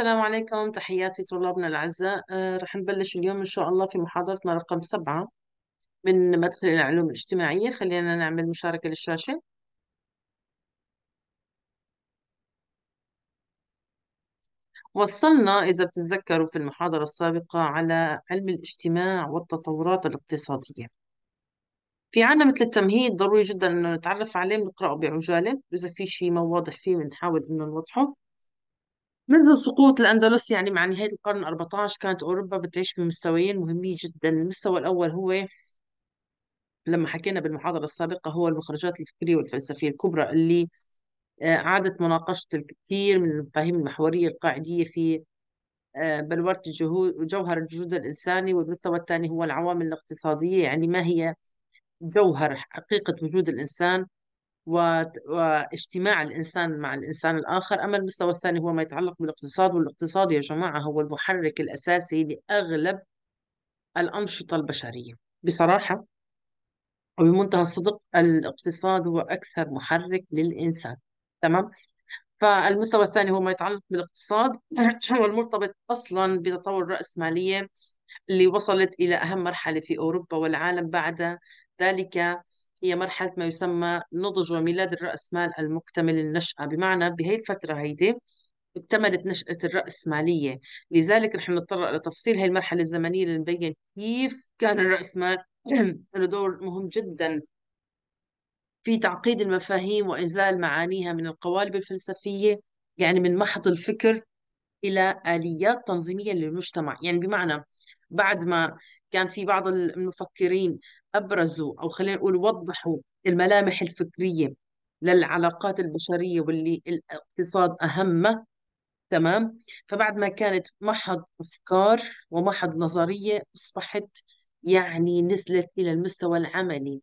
السلام عليكم تحياتي طلابنا الأعزاء آه، رح نبلش اليوم إن شاء الله في محاضرتنا رقم سبعة من مدخل العلوم الاجتماعية خلينا نعمل مشاركة للشاشة وصلنا إذا بتتذكروا في المحاضرة السابقة على علم الاجتماع والتطورات الاقتصادية في عنا مثل التمهيد ضروري جدا إنه نتعرف عليه بنقرأه بعجالة إذا في شيء ما واضح فيه بنحاول إنه نوضحه منذ سقوط الأندلس يعني مع نهاية القرن 14 كانت أوروبا بتعيش بمستويين مهمين جدا المستوى الأول هو لما حكينا بالمحاضرة السابقة هو المخرجات الفكرية والفلسفية الكبرى اللي أعادت آه، مناقشة الكثير من المفاهيم المحورية القاعدية في آه، بلورة جوهر الجهود الإنساني والمستوى الثاني هو العوامل الاقتصادية يعني ما هي جوهر حقيقة وجود الإنسان واجتماع الإنسان مع الإنسان الآخر أما المستوى الثاني هو ما يتعلق بالاقتصاد والاقتصاد يا جماعة هو المحرك الأساسي لأغلب الأنشطة البشرية بصراحة وبمنتهى الصدق الاقتصاد هو أكثر محرك للإنسان تمام فالمستوى الثاني هو ما يتعلق بالاقتصاد هو المرتبط أصلا بتطور الرأسمالية اللي وصلت إلى أهم مرحلة في أوروبا والعالم بعد ذلك هي مرحلة ما يسمى نضج وميلاد الرأسمال المكتمل النشأة بمعنى بهي الفترة هيدي اكتملت نشأة الرأسمالية لذلك رح نتطرق لتفصيل هاي المرحلة الزمنية لنبين كيف كان الرأسمال له دور مهم جدا في تعقيد المفاهيم وإنزال معانيها من القوالب الفلسفية يعني من محض الفكر إلى آليات تنظيمية للمجتمع يعني بمعنى بعد ما كان في بعض المفكرين أبرزوا أو خلينا نقول وضحوا الملامح الفكرية للعلاقات البشرية واللي الاقتصاد أهمه تمام فبعد ما كانت محض أفكار ومحض نظرية أصبحت يعني نزلت إلى المستوى العملي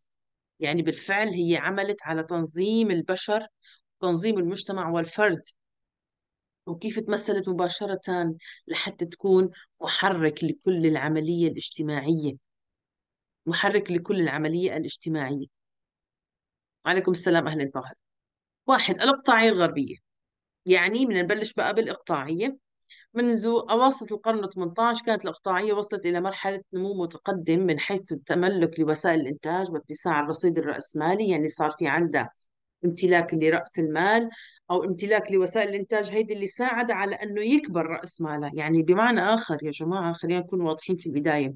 يعني بالفعل هي عملت على تنظيم البشر تنظيم المجتمع والفرد وكيف تمثلت مباشرة لحتى تكون محرك لكل العملية الاجتماعية محرك لكل العملية الاجتماعية عليكم السلام أهلا وسهلا واحد الإقطاعية الغربية يعني بدنا نبلش بقى بالإقطاعية منذ أواسط القرن ال18 كانت الإقطاعية وصلت إلى مرحلة نمو متقدم من حيث التملك لوسائل الإنتاج واتساع الرصيد الرأسمالي يعني صار في عندها امتلاك لرأس المال أو امتلاك لوسائل الإنتاج هيدي اللي ساعد على أنه يكبر رأس ماله يعني بمعنى آخر يا جماعة خلينا نكون واضحين في البداية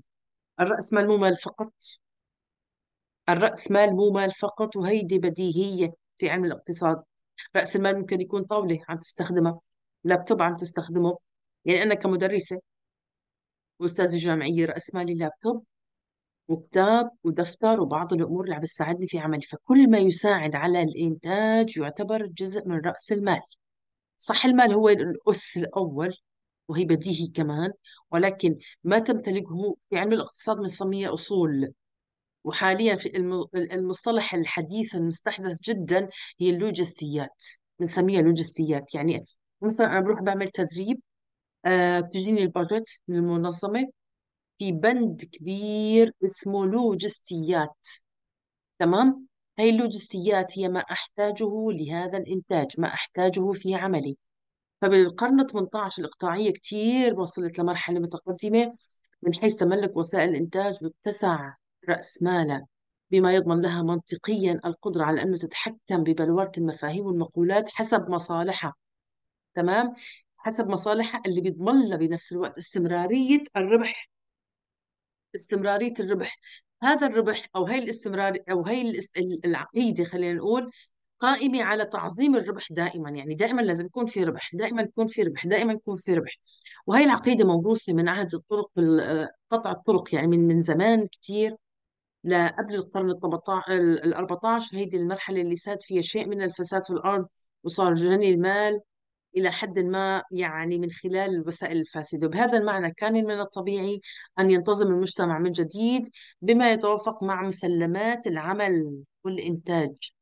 الرأس مال مو مال فقط الرأس مال مو مال فقط وهيدي بديهية في علم الاقتصاد رأس المال ممكن يكون طاولة عم تستخدمها لابتوب عم تستخدمه يعني أنا كمدرسة وأستاذة جامعية رأس مالي لابتوب وكتاب ودفتر وبعض الأمور اللي عم تساعدني في عملي فكل ما يساعد على الإنتاج يعتبر جزء من رأس المال صح المال هو الأس الأول وهي بديهي كمان ولكن ما تمتلكه في علم الاقتصاد بنسميه أصول وحاليا في المصطلح الحديث المستحدث جدا هي اللوجستيات بنسميها لوجستيات يعني مثلا أنا بروح بعمل تدريب آه، بتجيني البادجت من المنظمة في بند كبير اسمه لوجستيات تمام هاي اللوجستيات هي ما أحتاجه لهذا الإنتاج ما أحتاجه في عملي فبالقرن 18 الإقطاعية كتير وصلت لمرحلة متقدمة من حيث تملك وسائل الإنتاج واتسع رأس مالها بما يضمن لها منطقيا القدرة على أنه تتحكم ببلورة المفاهيم والمقولات حسب مصالحها تمام حسب مصالحها اللي بيضمن لها بنفس الوقت استمرارية الربح استمراريه الربح هذا الربح او هي الاستمرار او هي العقيده خلينا نقول قائمه على تعظيم الربح دائما يعني دائما لازم يكون في ربح دائما يكون في ربح دائما يكون في ربح وهي العقيده موروثه من عهد الطرق قطع الطرق يعني من من زمان كثير لقبل القرن ال 14 هيدي المرحله اللي ساد فيها شيء من الفساد في الارض وصار جني المال إلى حد ما يعني من خلال الوسائل الفاسدة وبهذا المعنى كان من الطبيعي أن ينتظم المجتمع من جديد بما يتوافق مع مسلمات العمل والإنتاج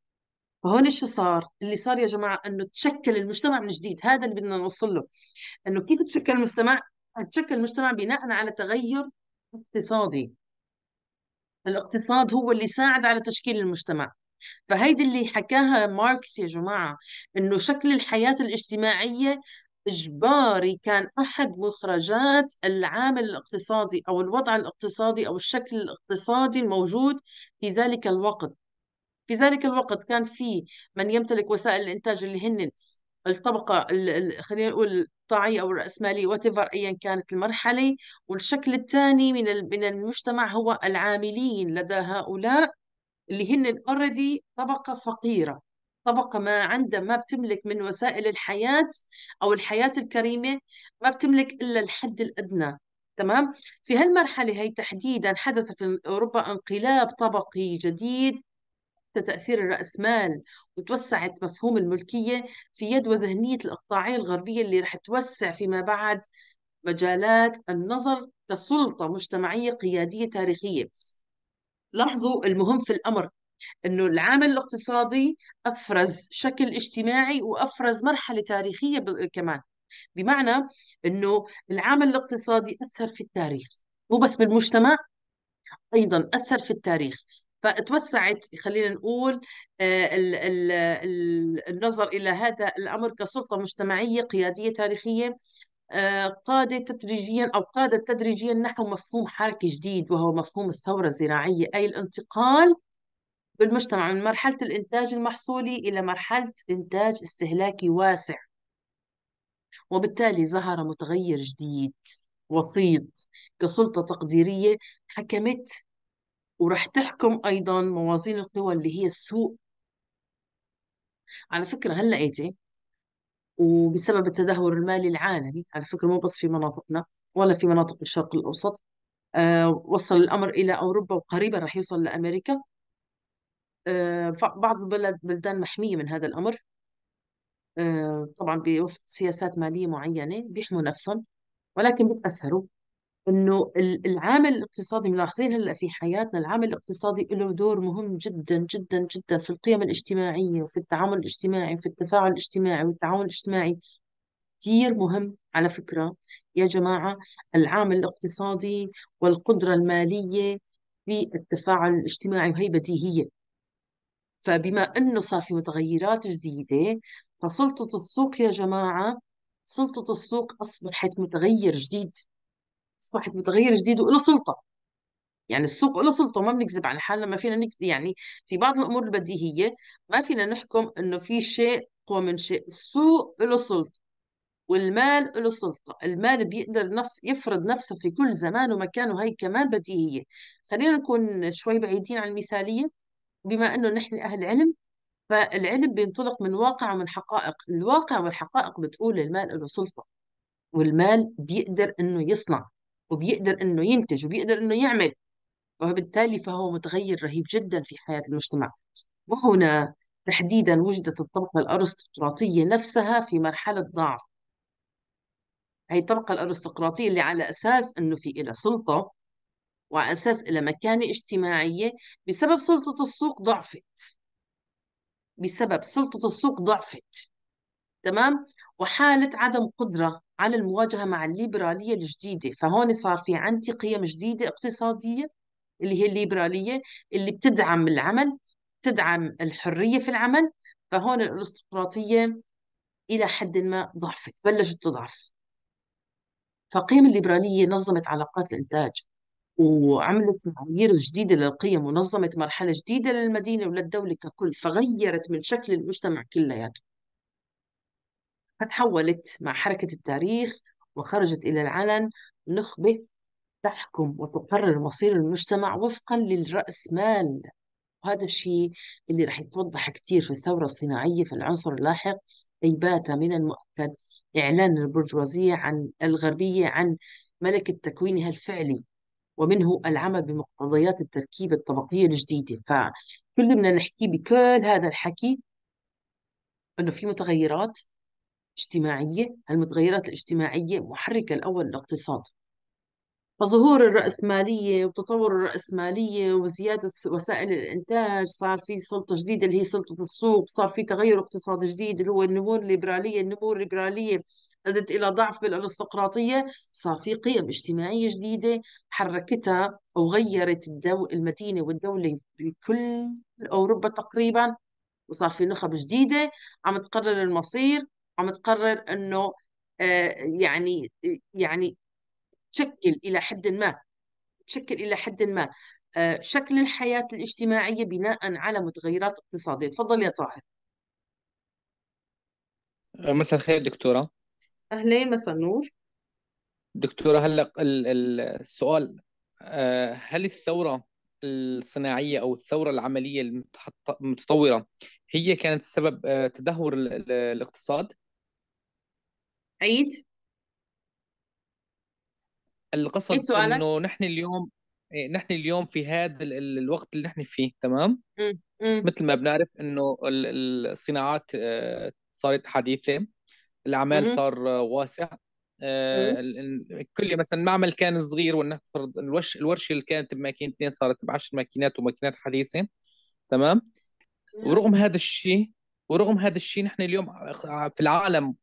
فهون شو صار؟ اللي صار يا جماعة أنه تشكل المجتمع من جديد هذا اللي بدنا نوصل له أنه كيف تشكل المجتمع؟ تشكل المجتمع بناء على تغير اقتصادي الاقتصاد هو اللي ساعد على تشكيل المجتمع فهيدي اللي حكاها ماركس يا جماعة إنه شكل الحياة الاجتماعية إجباري كان أحد مخرجات العامل الاقتصادي أو الوضع الاقتصادي أو الشكل الاقتصادي الموجود في ذلك الوقت في ذلك الوقت كان في من يمتلك وسائل الإنتاج اللي هن الطبقة خلينا نقول الطاعية أو الرأسمالية وتفر أيا كانت المرحلة والشكل الثاني من من المجتمع هو العاملين لدى هؤلاء اللي هن اوريدي طبقه فقيره طبقة ما عندها ما بتملك من وسائل الحياة أو الحياة الكريمة ما بتملك إلا الحد الأدنى تمام في هالمرحلة هي تحديدا حدث في أوروبا انقلاب طبقي جديد تأثير الرأسمال وتوسعت مفهوم الملكية في يد وذهنية الإقطاعية الغربية اللي رح توسع فيما بعد مجالات النظر كسلطة مجتمعية قيادية تاريخية لاحظوا المهم في الأمر أنه العامل الاقتصادي أفرز شكل اجتماعي وأفرز مرحلة تاريخية كمان بمعنى أنه العامل الاقتصادي أثر في التاريخ مو بس بالمجتمع أيضا أثر في التاريخ فتوسعت خلينا نقول آه، النظر الى هذا الامر كسلطه مجتمعيه قياديه تاريخيه قاد تدريجيا أو قاد تدريجيا نحو مفهوم حركي جديد وهو مفهوم الثورة الزراعية أي الانتقال بالمجتمع من مرحلة الإنتاج المحصولي إلى مرحلة إنتاج استهلاكي واسع وبالتالي ظهر متغير جديد وسيط كسلطة تقديرية حكمت ورح تحكم أيضا موازين القوى اللي هي السوق على فكرة هلا إيتي وبسبب التدهور المالي العالمي على فكرة مو بس في مناطقنا ولا في مناطق الشرق الأوسط آه، وصل الأمر إلى أوروبا وقريبا راح يوصل لأمريكا آه، بعض البلد بلدان محمية من هذا الأمر آه، طبعا بوفق سياسات مالية معينة بيحموا نفسهم ولكن بيتأثروا انه العامل الاقتصادي ملاحظين هلا في حياتنا العامل الاقتصادي له دور مهم جدا جدا جدا في القيم الاجتماعيه وفي التعامل الاجتماعي وفي التفاعل الاجتماعي والتعاون الاجتماعي كثير مهم على فكره يا جماعه العامل الاقتصادي والقدره الماليه في التفاعل الاجتماعي وهي بديهيه فبما انه صار في متغيرات جديده فسلطه السوق يا جماعه سلطه السوق اصبحت متغير جديد اصبحت بتغير جديد وله سلطه يعني السوق له سلطه ما بنكذب عن حالنا ما فينا نكذب يعني في بعض الامور البديهيه ما فينا نحكم انه في شيء اقوى من شيء السوق له سلطه والمال له سلطة المال بيقدر نف... يفرض نفسه في كل زمان ومكان وهي كمان بديهية خلينا نكون شوي بعيدين عن المثالية بما أنه نحن أهل علم فالعلم بينطلق من واقع ومن حقائق الواقع والحقائق بتقول المال له سلطة والمال بيقدر أنه يصنع وبيقدر انه ينتج وبيقدر انه يعمل وبالتالي فهو متغير رهيب جدا في حياة المجتمع وهنا تحديدا وجدت الطبقة الأرستقراطية نفسها في مرحلة ضعف هي الطبقة الأرستقراطية اللي على أساس أنه في إلى سلطة وعلى أساس إلى مكانة اجتماعية بسبب سلطة السوق ضعفت بسبب سلطة السوق ضعفت تمام وحالة عدم قدرة على المواجهة مع الليبرالية الجديدة فهون صار في عندي قيم جديدة اقتصادية اللي هي الليبرالية اللي بتدعم العمل بتدعم الحرية في العمل فهون الارستقراطية إلى حد ما ضعفت بلشت تضعف فقيم الليبرالية نظمت علاقات الإنتاج وعملت معايير جديدة للقيم ونظمت مرحلة جديدة للمدينة وللدولة ككل فغيرت من شكل المجتمع كلياته فتحولت مع حركة التاريخ وخرجت إلى العلن نخبة تحكم وتقرر مصير المجتمع وفقا للرأسمال وهذا الشيء اللي رح يتوضح كثير في الثورة الصناعية في العنصر اللاحق أي بات من المؤكد إعلان البرجوازية عن الغربية عن ملكة تكوينها الفعلي ومنه العمل بمقتضيات التركيبة الطبقية الجديدة فكل بدنا نحكي بكل هذا الحكي أنه في متغيرات اجتماعية هالمتغيرات الاجتماعية محرك الأول الاقتصاد فظهور الرأسمالية وتطور الرأسمالية وزيادة وسائل الإنتاج صار في سلطة جديدة اللي هي سلطة السوق صار في تغير اقتصادي جديد اللي هو النمو الليبرالية النمو الليبرالية أدت إلى ضعف بالارستقراطية صار في قيم اجتماعية جديدة حركتها أو غيرت الدو... المدينة والدولة بكل أوروبا تقريبا وصار في نخب جديدة عم تقرر المصير عم تقرر انه آه، يعني يعني تشكل الى حد ما تشكل الى حد ما آه، شكل الحياه الاجتماعيه بناء على متغيرات اقتصاديه تفضل يا طاهر آه، مساء الخير دكتوره اهلين مساء النور دكتوره هلا السؤال هل الثوره الصناعيه او الثوره العمليه المتطوره هي كانت سبب تدهور الاقتصاد عيد القصد انه نحن اليوم إيه، نحن اليوم في هذا الوقت اللي نحن فيه تمام امم امم مثل ما بنعرف انه الصناعات آه، صارت حديثة الأعمال صار واسع آه، كل مثلا معمل كان صغير ونفرض الوش الورشة اللي كانت بماكينتين صارت بعشر ماكينات وماكينات حديثة تمام ورغم هذا الشيء ورغم هذا الشيء نحن اليوم آه، في العالم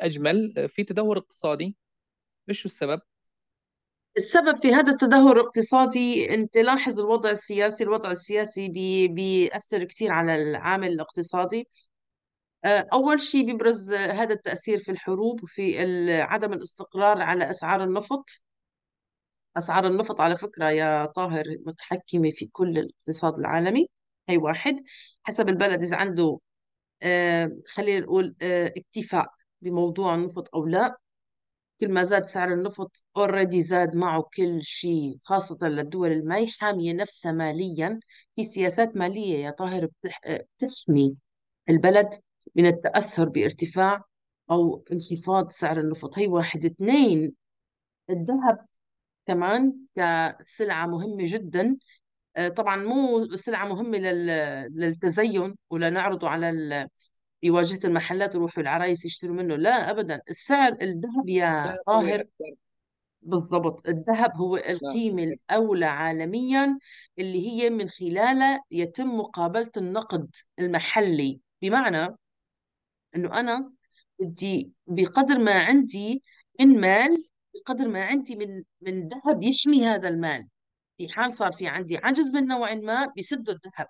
اجمل في تدهور اقتصادي ايش السبب السبب في هذا التدهور الاقتصادي انت لاحظ الوضع السياسي الوضع السياسي بي بيأثر كثير على العامل الاقتصادي آه، أول شيء بيبرز هذا التأثير في الحروب وفي عدم الاستقرار على أسعار النفط أسعار النفط على فكرة يا طاهر متحكمة في كل الاقتصاد العالمي هي واحد حسب البلد إذا عنده آه، خلينا نقول آه، اكتفاء بموضوع النفط أو لا كل ما زاد سعر النفط اوريدي زاد معه كل شيء خاصة للدول المي حامية نفسها ماليا في سياسات مالية يا طاهر آه، بتحمي البلد من التأثر بارتفاع أو انخفاض سعر النفط هي واحد اثنين الذهب كمان كسلعة مهمة جدا آه، طبعا مو سلعة مهمة للتزين ولنعرضه على يواجهه المحلات يروحوا العرايس يشتروا منه لا ابدا السعر الذهب يا طاهر بالضبط الذهب هو نعم. القيمة الأولى عالميا اللي هي من خلالها يتم مقابلة النقد المحلي بمعنى أنه أنا بدي بقدر ما عندي من مال بقدر ما عندي من من ذهب يحمي هذا المال في حال صار في عندي عجز من نوع ما بسد الذهب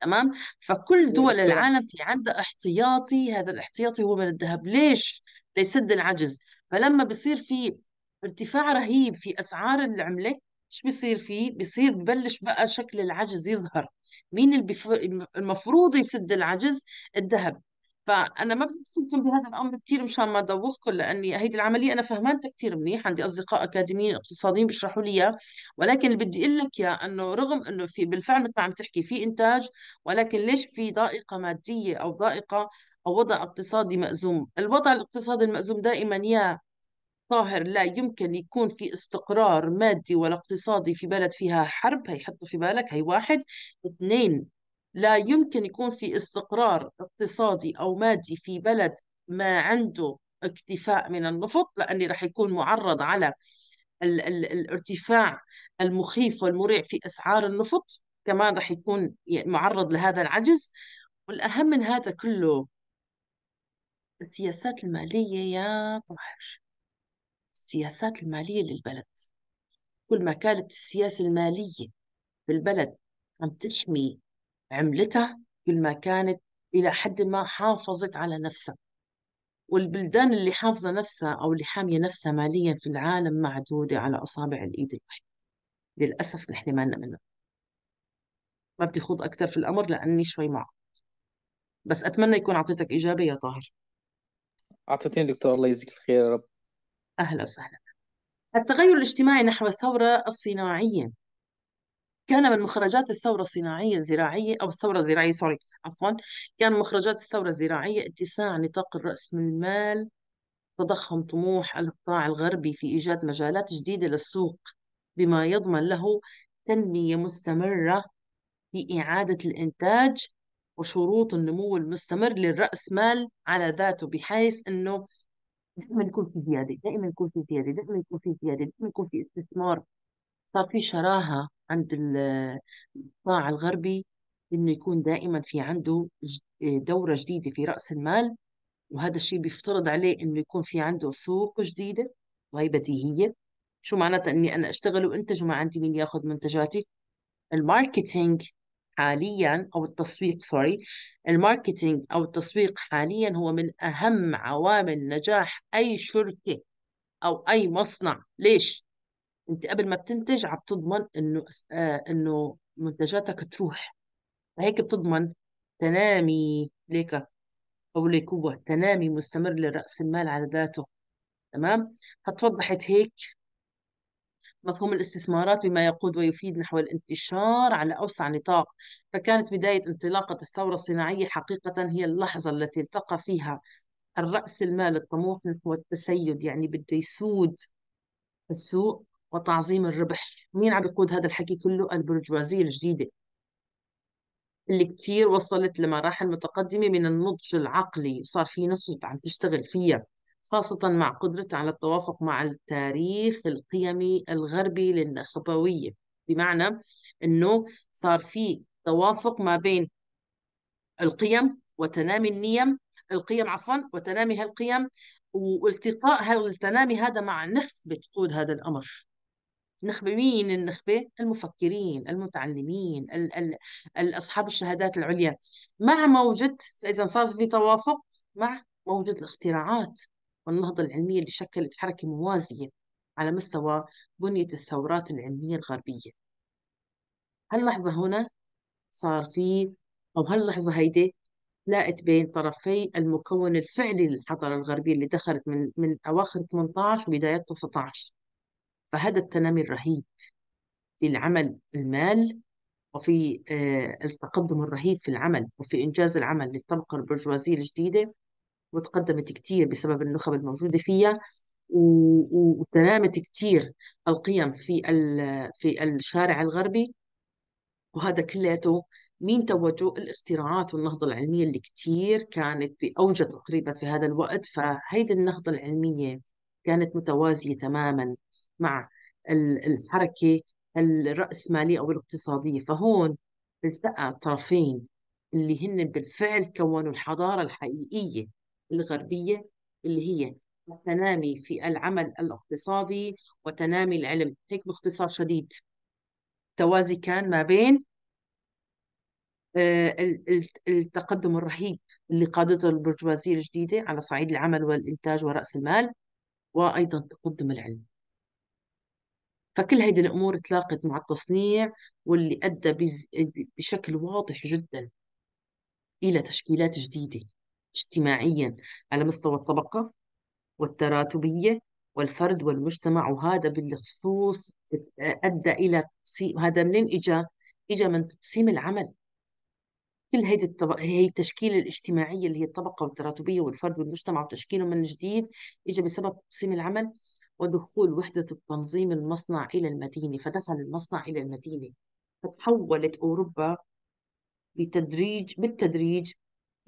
تمام فكل إيه، دول العالم في عندها احتياطي هذا الاحتياطي هو من الذهب ليش ليسد العجز فلما بصير في ارتفاع رهيب في اسعار العمله ايش بصير فيه بصير ببلش بقى شكل العجز يظهر مين اللي بف... المفروض يسد العجز الذهب فانا ما بدي اصدم بهذا الامر كثير مشان ما ادوخكم لاني هيدي العمليه انا فهمانتها كثير منيح عندي اصدقاء اكاديميين اقتصاديين بيشرحوا لي اياها ولكن اللي بدي اقول لك اياه انه رغم انه في بالفعل مثل ما عم تحكي في انتاج ولكن ليش في ضائقه ماديه او ضائقه او وضع اقتصادي مأزوم الوضع الاقتصادي المأزوم دائما يا طاهر لا يمكن يكون في استقرار مادي ولا اقتصادي في بلد فيها حرب هي حط في بالك هي واحد اثنين لا يمكن يكون في استقرار اقتصادي أو مادي في بلد ما عنده اكتفاء من النفط لأني رح يكون معرض على ال ال الارتفاع المخيف والمريع في أسعار النفط كمان رح يكون معرض لهذا العجز والأهم من هذا كله السياسات المالية يا طاهر السياسات المالية للبلد كل ما كانت السياسة المالية في البلد عم تحمي عملتها كل ما كانت إلى حد ما حافظت على نفسها والبلدان اللي حافظة نفسها أو اللي حامية نفسها ماليا في العالم معدودة على أصابع الإيد الواحدة للأسف نحن ما منه ما بدي خوض أكثر في الأمر لأني شوي معقد بس أتمنى يكون أعطيتك إجابة يا طاهر أعطيتني دكتور الله يجزيك الخير يا رب أهلا وسهلا التغير الاجتماعي نحو الثورة الصناعية كان من مخرجات الثورة الصناعية الزراعية أو الثورة الزراعية سوري عفوا كان مخرجات الثورة الزراعية اتساع نطاق الرأس من المال تضخم طموح القطاع الغربي في إيجاد مجالات جديدة للسوق بما يضمن له تنمية مستمرة في إعادة الإنتاج وشروط النمو المستمر للرأس مال على ذاته بحيث أنه دائما يكون في زيادة دائما يكون في زيادة دائما يكون في زيادة دائما يكون في استثمار صار في شراهة عند القطاع الغربي إنه يكون دائما في عنده دورة جديدة في رأس المال وهذا الشيء بيفترض عليه إنه يكون في عنده سوق جديدة وهي بديهية شو معناتها إني أنا أشتغل وأنتج وما عندي مين ياخذ منتجاتي الماركتينج حاليا أو التسويق سوري الماركتينج أو التسويق حاليا هو من أهم عوامل نجاح أي شركة أو أي مصنع ليش؟ انت قبل ما بتنتج عم تضمن انه آه انه منتجاتك تروح فهيك بتضمن تنامي ليك او ليكوبة تنامي مستمر لرأس المال على ذاته تمام فتوضحت هيك مفهوم الاستثمارات بما يقود ويفيد نحو الانتشار على أوسع نطاق فكانت بداية انطلاقة الثورة الصناعية حقيقة هي اللحظة التي التقى فيها الرأس المال الطموح نحو التسيد يعني بده يسود السوق وتعظيم الربح مين عم يقود هذا الحكي كله البرجوازية الجديدة اللي كتير وصلت لمراحل متقدمة من النضج العقلي وصار في نصب عم تشتغل فيها خاصة مع قدرتها على التوافق مع التاريخ القيمي الغربي للنخبوية بمعنى أنه صار في توافق ما بين القيم وتنامي النيم القيم عفوا وتنامي هالقيم والتقاء هالتنامي هذا مع نخبة تقود هذا الأمر نخبة مين النخبة؟ المفكرين المتعلمين ال ال ال أصحاب الشهادات العليا مع موجة فإذا صار في توافق مع موجة الاختراعات والنهضة العلمية اللي شكلت حركة موازية على مستوى بنية الثورات العلمية الغربية هاللحظة هنا صار في أو هاللحظة هيدي لاقت بين طرفي المكون الفعلي للحضارة الغربية اللي دخلت من من أواخر 18 وبداية 19 فهذا التنامي الرهيب في العمل المال وفي آه، التقدم الرهيب في العمل وفي إنجاز العمل للطبقة البرجوازية الجديدة وتقدمت كتير بسبب النخب الموجودة فيها وتنامت كتير القيم في في الشارع الغربي وهذا كلياته مين توجه الاختراعات والنهضة العلمية اللي كتير كانت بأوجة تقريبا في هذا الوقت فهيدي النهضة العلمية كانت متوازية تماما مع الحركة الرأسمالية أو الاقتصادية فهون التقى طرفين اللي هن بالفعل كونوا الحضارة الحقيقية الغربية اللي هي تنامي في العمل الاقتصادي وتنامي العلم هيك باختصار شديد توازي كان ما بين آه، التقدم الرهيب اللي قادته البرجوازية الجديدة على صعيد العمل والإنتاج ورأس المال وأيضا تقدم العلم فكل هيدي الأمور تلاقت مع التصنيع واللي أدى بز... بشكل واضح جدا إلى تشكيلات جديدة اجتماعيا على مستوى الطبقة والتراتبية والفرد والمجتمع وهذا بالخصوص أدى إلى تقسيم هذا منين اجى؟ اجى من تقسيم العمل كل هيدي الطبقة هي التشكيلة الاجتماعية اللي هي الطبقة والتراتبية والفرد والمجتمع وتشكيلهم من جديد إجا بسبب تقسيم العمل ودخول وحدة التنظيم المصنع إلى المدينة فدخل المصنع إلى المدينة فتحولت أوروبا بتدريج بالتدريج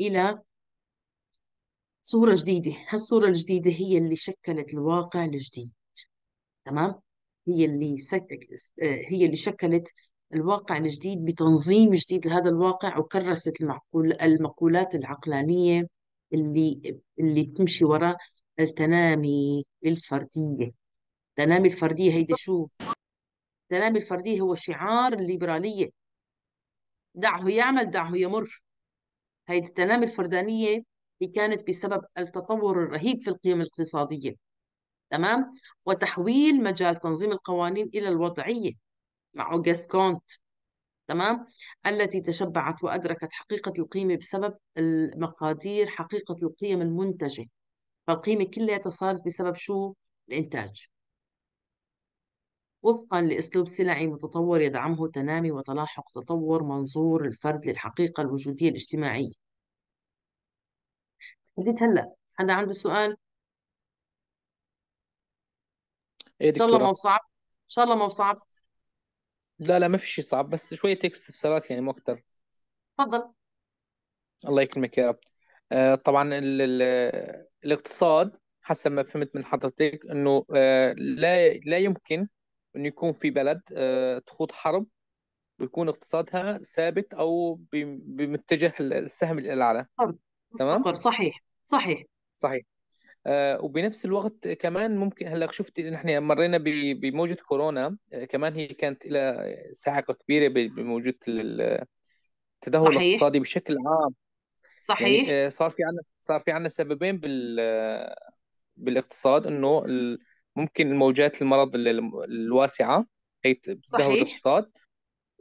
إلى صورة جديدة هالصورة الجديدة هي اللي شكلت الواقع الجديد تمام هي اللي سك... هي اللي شكلت الواقع الجديد بتنظيم جديد لهذا الواقع وكرست المعقول المقولات العقلانية اللي اللي بتمشي وراء التنامي الفردية تنامي الفردية هيدي شو تنامي الفردية هو شعار الليبرالية دعه يعمل دعه يمر هيدي التنامي الفردانية هي كانت بسبب التطور الرهيب في القيم الاقتصادية تمام وتحويل مجال تنظيم القوانين إلى الوضعية مع أوغست كونت تمام التي تشبعت وأدركت حقيقة القيمة بسبب المقادير حقيقة القيم المنتجة فالقيمة كلها صارت بسبب شو؟ الإنتاج وفقا لأسلوب سلعي متطور يدعمه تنامي وتلاحق تطور منظور الفرد للحقيقة الوجودية الاجتماعية جيت هلأ حدا عنده سؤال؟ ايه إن شاء الله ما دكتورة بصعب إن شاء الله ما بصعب لا لا ما في شيء صعب بس شوية هيك استفسارات يعني مو اكثر تفضل الله يكرمك يا رب آه، طبعا ال الاقتصاد حسب ما فهمت من حضرتك انه آه، لا لا يمكن انه يكون في بلد آه، تخوض حرب ويكون اقتصادها ثابت او بمتجه السهم الاعلى تمام صحيح صحيح صحيح وبنفس الوقت كمان ممكن هلا شفت نحن مرينا بموجه كورونا كمان هي كانت لها ساحقه كبيره بموجه التدهور صحيح. الاقتصادي بشكل عام يعني صحيح يعني صار في عندنا صار في عندنا سببين بال آه، بالاقتصاد انه ممكن الموجات المرض الواسعه هي بتدهور الاقتصاد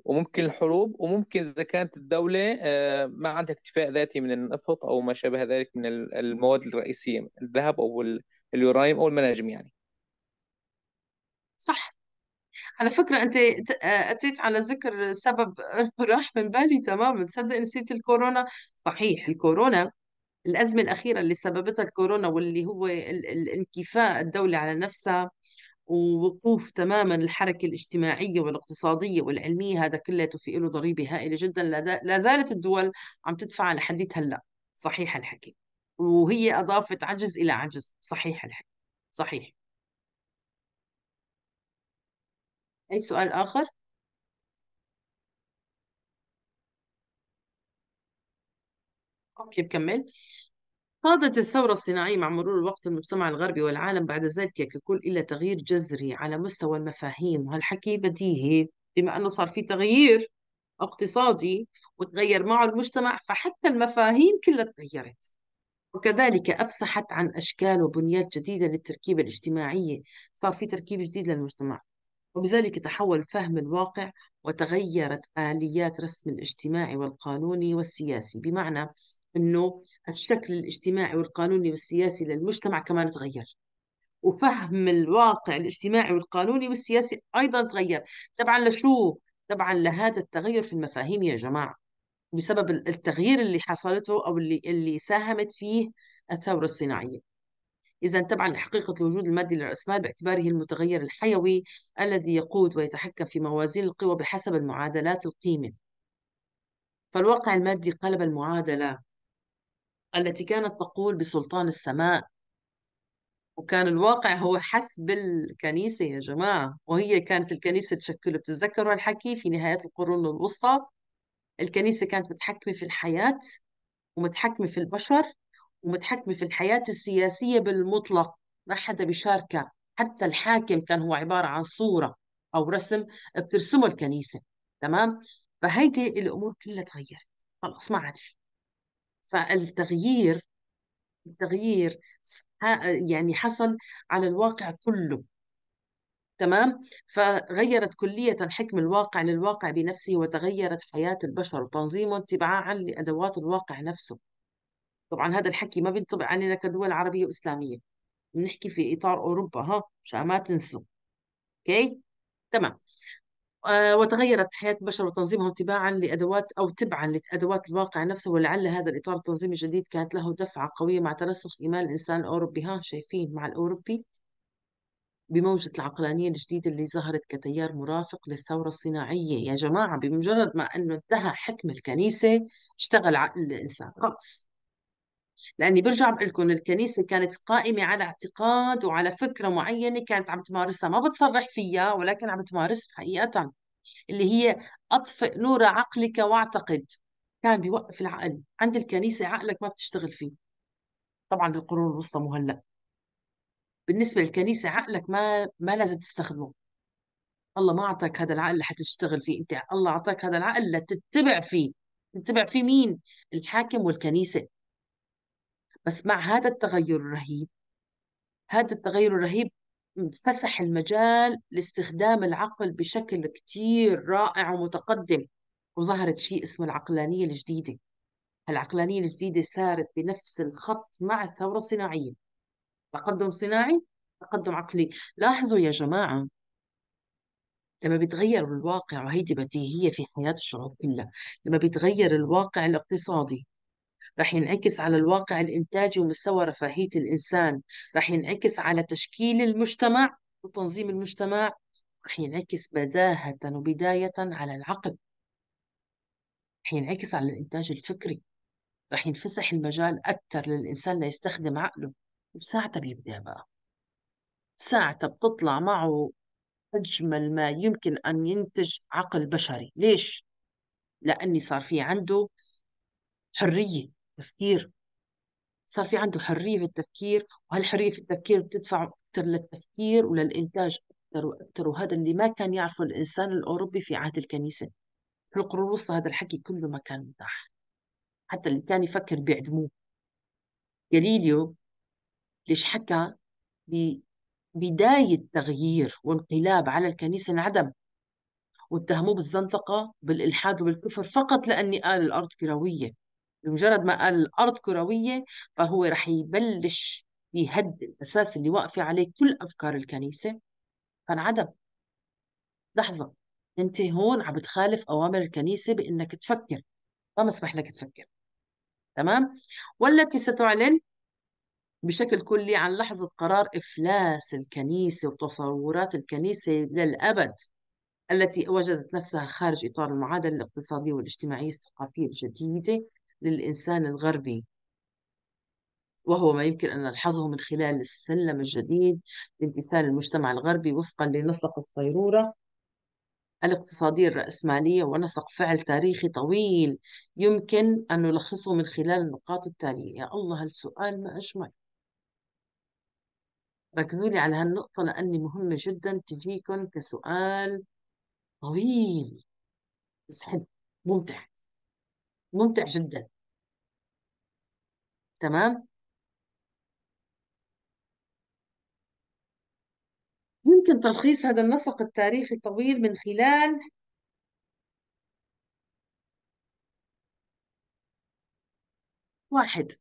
وممكن الحروب وممكن اذا كانت الدوله آه، ما عندها اكتفاء ذاتي من النفط او ما شابه ذلك من المواد الرئيسيه الذهب او اليورانيوم او المناجم يعني صح على فكرة أنت أتيت على ذكر سبب راح من بالي تماما تصدق نسيت الكورونا صحيح الكورونا الأزمة الأخيرة اللي سببتها الكورونا واللي هو الانكفاء الدولة على نفسها ووقوف تماما الحركة الاجتماعية والاقتصادية والعلمية هذا كله في له ضريبة هائلة جدا لا زالت الدول عم تدفع لحديت هلا صحيح الحكي وهي أضافت عجز إلى عجز صحيح الحكي صحيح أي سؤال آخر؟ أوكي بكمل خاضت الثورة الصناعية مع مرور الوقت المجتمع الغربي والعالم بعد ذلك ككل إلى تغيير جذري على مستوى المفاهيم وهالحكي بديهي بما أنه صار في تغيير اقتصادي وتغير معه المجتمع فحتى المفاهيم كلها تغيرت وكذلك أفسحت عن أشكال وبنيات جديدة للتركيبة الاجتماعية صار في تركيبة جديدة للمجتمع وبذلك تحول فهم الواقع وتغيرت آليات رسم الاجتماعي والقانوني والسياسي بمعنى أنه الشكل الاجتماعي والقانوني والسياسي للمجتمع كمان تغير وفهم الواقع الاجتماعي والقانوني والسياسي أيضا تغير طبعا لشو؟ طبعا لهذا التغير في المفاهيم يا جماعة بسبب التغيير اللي حصلته أو اللي, اللي ساهمت فيه الثورة الصناعية إذا تبعا لحقيقة الوجود المادي للرأسمال باعتباره المتغير الحيوي الذي يقود ويتحكم في موازين القوى بحسب المعادلات القيمة فالواقع المادي قلب المعادلة التي كانت تقول بسلطان السماء وكان الواقع هو حسب الكنيسة يا جماعة وهي كانت الكنيسة تشكله بتتذكروا الحكي في نهاية القرون الوسطى الكنيسة كانت متحكمة في الحياة ومتحكمة في البشر ومتحكمة في الحياة السياسية بالمطلق ما حدا بيشاركها حتى الحاكم كان هو عبارة عن صورة أو رسم بترسمه الكنيسة تمام فهيدي الأمور كلها تغيرت خلص ما عاد في فالتغيير التغيير يعني حصل على الواقع كله تمام فغيرت كلية حكم الواقع للواقع بنفسه وتغيرت حياة البشر وتنظيمه اتباعا لأدوات الواقع نفسه طبعا هذا الحكي ما بينطبق علينا كدول عربية وإسلامية بنحكي في إطار أوروبا ها مشان ما تنسوا أوكي تمام آه وتغيرت حياة البشر وتنظيمهم تباعا لأدوات أو تبعا لأدوات الواقع نفسه ولعل هذا الإطار التنظيمي الجديد كانت له دفعة قوية مع ترسخ إيمان الإنسان الأوروبي ها شايفين مع الأوروبي بموجة العقلانية الجديدة اللي ظهرت كتيار مرافق للثورة الصناعية يا جماعة بمجرد ما أنه انتهى حكم الكنيسة اشتغل عقل الإنسان خلص لاني برجع بقول لكم الكنيسه كانت قائمه على اعتقاد وعلى فكره معينه كانت عم تمارسها ما بتصرح فيها ولكن عم تمارسها حقيقه اللي هي اطفئ نور عقلك واعتقد كان بيوقف العقل عند الكنيسه عقلك ما بتشتغل فيه طبعا بالقرون الوسطى مو هلا بالنسبه للكنيسه عقلك ما ما لازم تستخدمه الله ما اعطاك هذا العقل لحتى تشتغل فيه انت الله اعطاك هذا العقل لتتبع فيه تتبع فيه مين الحاكم والكنيسه بس مع هذا التغير الرهيب هذا التغير الرهيب فسح المجال لاستخدام العقل بشكل كتير رائع ومتقدم وظهرت شيء اسمه العقلانية الجديدة العقلانية الجديدة سارت بنفس الخط مع الثورة الصناعية تقدم صناعي تقدم عقلي لاحظوا يا جماعة لما بيتغير الواقع وهيدي بديهية في حياة الشعوب كلها لما بيتغير الواقع الاقتصادي رح ينعكس على الواقع الإنتاجي ومستوى رفاهية الإنسان رح ينعكس على تشكيل المجتمع وتنظيم المجتمع رح ينعكس بداهة وبداية على العقل رح ينعكس على الإنتاج الفكري رح ينفسح المجال أكثر للإنسان ليستخدم عقله وساعتها بيبدأ بقى ساعتها بتطلع معه أجمل ما يمكن أن ينتج عقل بشري ليش؟ لأني صار في عنده حرية تفكير صار في عنده حرية في التفكير وهالحرية في التفكير بتدفع أكثر للتفكير وللإنتاج أكثر وأكثر وهذا اللي ما كان يعرفه الإنسان الأوروبي في عهد الكنيسة في القرون الوسطى هذا الحكي كله ما كان متاح حتى اللي كان يفكر بيعدموه جاليليو ليش حكى ببداية تغيير وانقلاب على الكنيسة انعدم واتهموه بالزنطقة بالإلحاد وبالكفر فقط لأني قال الأرض كروية بمجرد ما قال الارض كرويه فهو رح يبلش يهد الاساس اللي واقفه عليه كل افكار الكنيسه فانعدم لحظه انت هون عم بتخالف اوامر الكنيسه بانك تفكر ما مسمح لك تفكر تمام والتي ستعلن بشكل كلي عن لحظة قرار إفلاس الكنيسة وتصورات الكنيسة للأبد التي وجدت نفسها خارج إطار المعادلة الاقتصادية والاجتماعية الثقافية الجديدة للإنسان الغربي وهو ما يمكن أن نلحظه من خلال السلم الجديد لامتثال المجتمع الغربي وفقا لنسق الصيرورة الاقتصادية الرأسمالية ونسق فعل تاريخي طويل يمكن أن نلخصه من خلال النقاط التالية يا الله السؤال ما أجمل ركزوا لي على هالنقطة لأني مهمة جدا تجيكم كسؤال طويل بس حلو ممتع ممتع جدا تمام يمكن تلخيص هذا النسق التاريخي الطويل من خلال واحد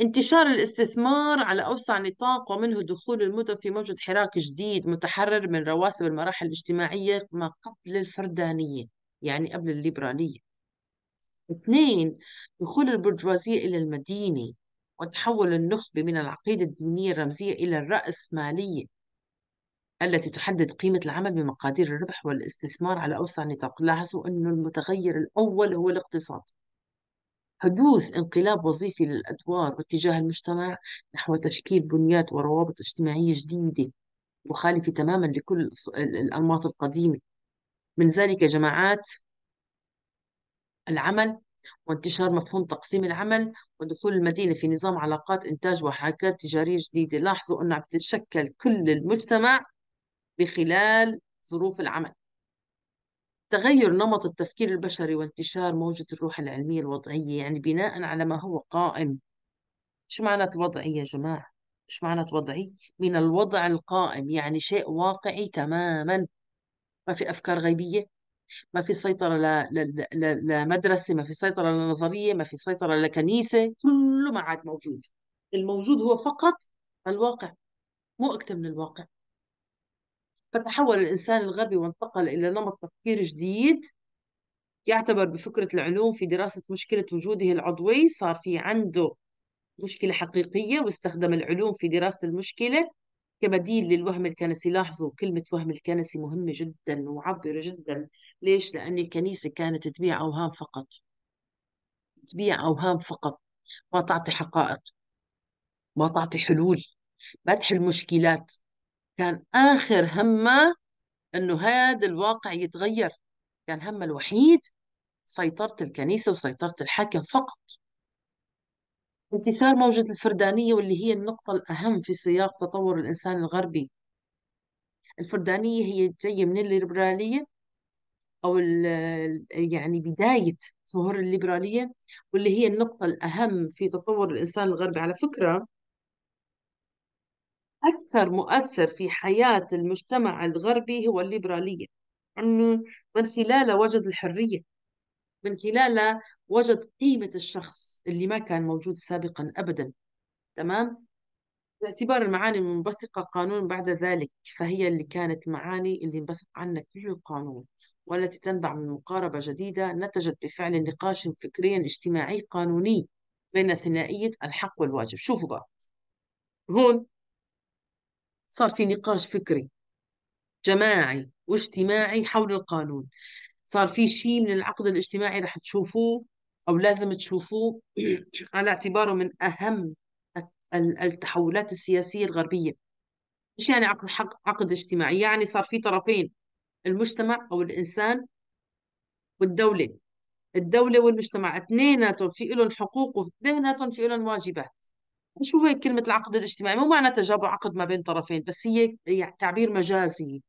انتشار الاستثمار على أوسع نطاق ومنه دخول المدن في موجة حراك جديد متحرر من رواسب المراحل الاجتماعية ما قبل الفردانية يعني قبل الليبرالية اثنين دخول البرجوازية إلى المدينة وتحول النخبة من العقيدة الدينية الرمزية إلى الرأسمالية التي تحدد قيمة العمل بمقادير الربح والاستثمار على أوسع نطاق لاحظوا أن المتغير الأول هو الاقتصاد حدوث انقلاب وظيفي للأدوار واتجاه المجتمع نحو تشكيل بنيات وروابط اجتماعية جديدة مخالفة تماما لكل الأنماط القديمة من ذلك جماعات العمل وانتشار مفهوم تقسيم العمل ودخول المدينة في نظام علاقات إنتاج وحركات تجارية جديدة لاحظوا أنه عم تتشكل كل المجتمع بخلال ظروف العمل تغير نمط التفكير البشري وانتشار موجة الروح العلمية الوضعية يعني بناء على ما هو قائم شو معنى الوضعية يا جماعة؟ شو معنى وضعي؟ من الوضع القائم يعني شيء واقعي تماما ما في أفكار غيبية ما في سيطرة لمدرسة ما في سيطرة لنظرية ما في سيطرة لكنيسة كله ما عاد موجود الموجود هو فقط الواقع مو أكثر من الواقع فتحول الإنسان الغربي وانتقل إلى نمط تفكير جديد يعتبر بفكرة العلوم في دراسة مشكلة وجوده العضوي صار في عنده مشكلة حقيقية واستخدم العلوم في دراسة المشكلة كبديل للوهم الكنسي لاحظوا كلمة وهم الكنسي مهمة جدا ومعبرة جدا ليش؟ لأن الكنيسة كانت تبيع أوهام فقط تبيع أوهام فقط ما تعطي حقائق ما تعطي حلول ما تحل مشكلات كان آخر همها أنه هذا الواقع يتغير كان همها الوحيد سيطرة الكنيسة وسيطرة الحاكم فقط انتشار موجة الفردانية واللي هي النقطة الأهم في سياق تطور الإنسان الغربي الفردانية هي جاية من الليبرالية أو يعني بداية ظهور الليبرالية واللي هي النقطة الأهم في تطور الإنسان الغربي على فكرة أكثر مؤثر في حياة المجتمع الغربي هو الليبرالية أنه من خلاله وجد الحرية من خلالها وجد قيمة الشخص اللي ما كان موجود سابقا أبدا تمام باعتبار المعاني المنبثقة قانون بعد ذلك فهي اللي كانت المعاني اللي انبثق عنها كل القانون والتي تنبع من مقاربة جديدة نتجت بفعل نقاش فكري اجتماعي قانوني بين ثنائية الحق والواجب شوفوا بقى هون صار في نقاش فكري جماعي واجتماعي حول القانون صار في شيء من العقد الاجتماعي رح تشوفوه أو لازم تشوفوه على اعتباره من أهم التحولات السياسية الغربية إيش يعني عقد, حق عقد اجتماعي؟ يعني صار في طرفين المجتمع أو الإنسان والدولة الدولة والمجتمع اثنيناتهم في لهم حقوق واثنيناتهم في لهم واجبات شو هي كلمة العقد الاجتماعي؟ مو معناتها جابوا عقد ما بين طرفين بس هي يعني تعبير مجازي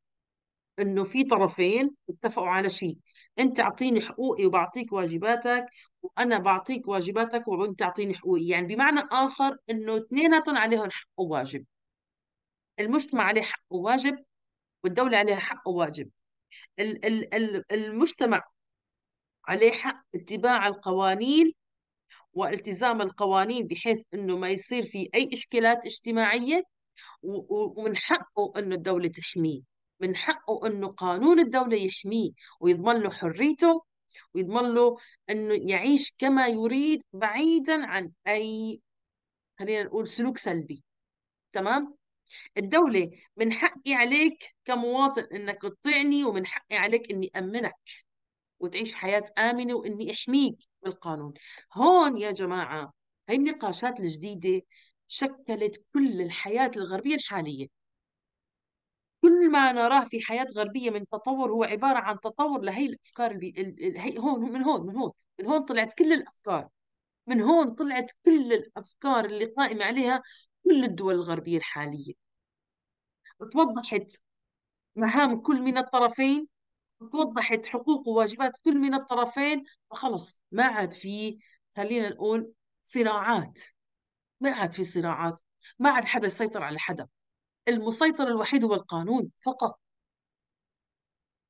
انه في طرفين اتفقوا على شيء انت اعطيني حقوقي وبعطيك واجباتك وانا بعطيك واجباتك وانت اعطيني حقوقي يعني بمعنى اخر انه اثنيناتهم عليهم حق وواجب المجتمع عليه حق وواجب والدولة عليها حق وواجب ال ال ال المجتمع عليه حق اتباع القوانين والتزام القوانين بحيث انه ما يصير في اي اشكالات اجتماعيه ومن حقه انه الدوله تحميه من حقه انه قانون الدوله يحميه ويضمن له حريته ويضمن له انه يعيش كما يريد بعيدا عن اي خلينا نقول سلوك سلبي تمام الدولة من حقي عليك كمواطن انك تطيعني ومن حقي عليك اني امنك وتعيش حياة آمنة واني احميك بالقانون هون يا جماعة هاي النقاشات الجديدة شكلت كل الحياة الغربية الحالية كل ما نراه في حياة غربية من تطور هو عبارة عن تطور لهي الأفكار البي... ال... ال... هي... هون من هون من هون من هون طلعت كل الأفكار من هون طلعت كل الأفكار اللي قائمة عليها كل الدول الغربية الحالية توضحت مهام كل من الطرفين توضحت حقوق وواجبات كل من الطرفين وخلص ما عاد في خلينا نقول صراعات ما عاد في صراعات ما عاد حدا يسيطر على حدا المسيطر الوحيد هو القانون فقط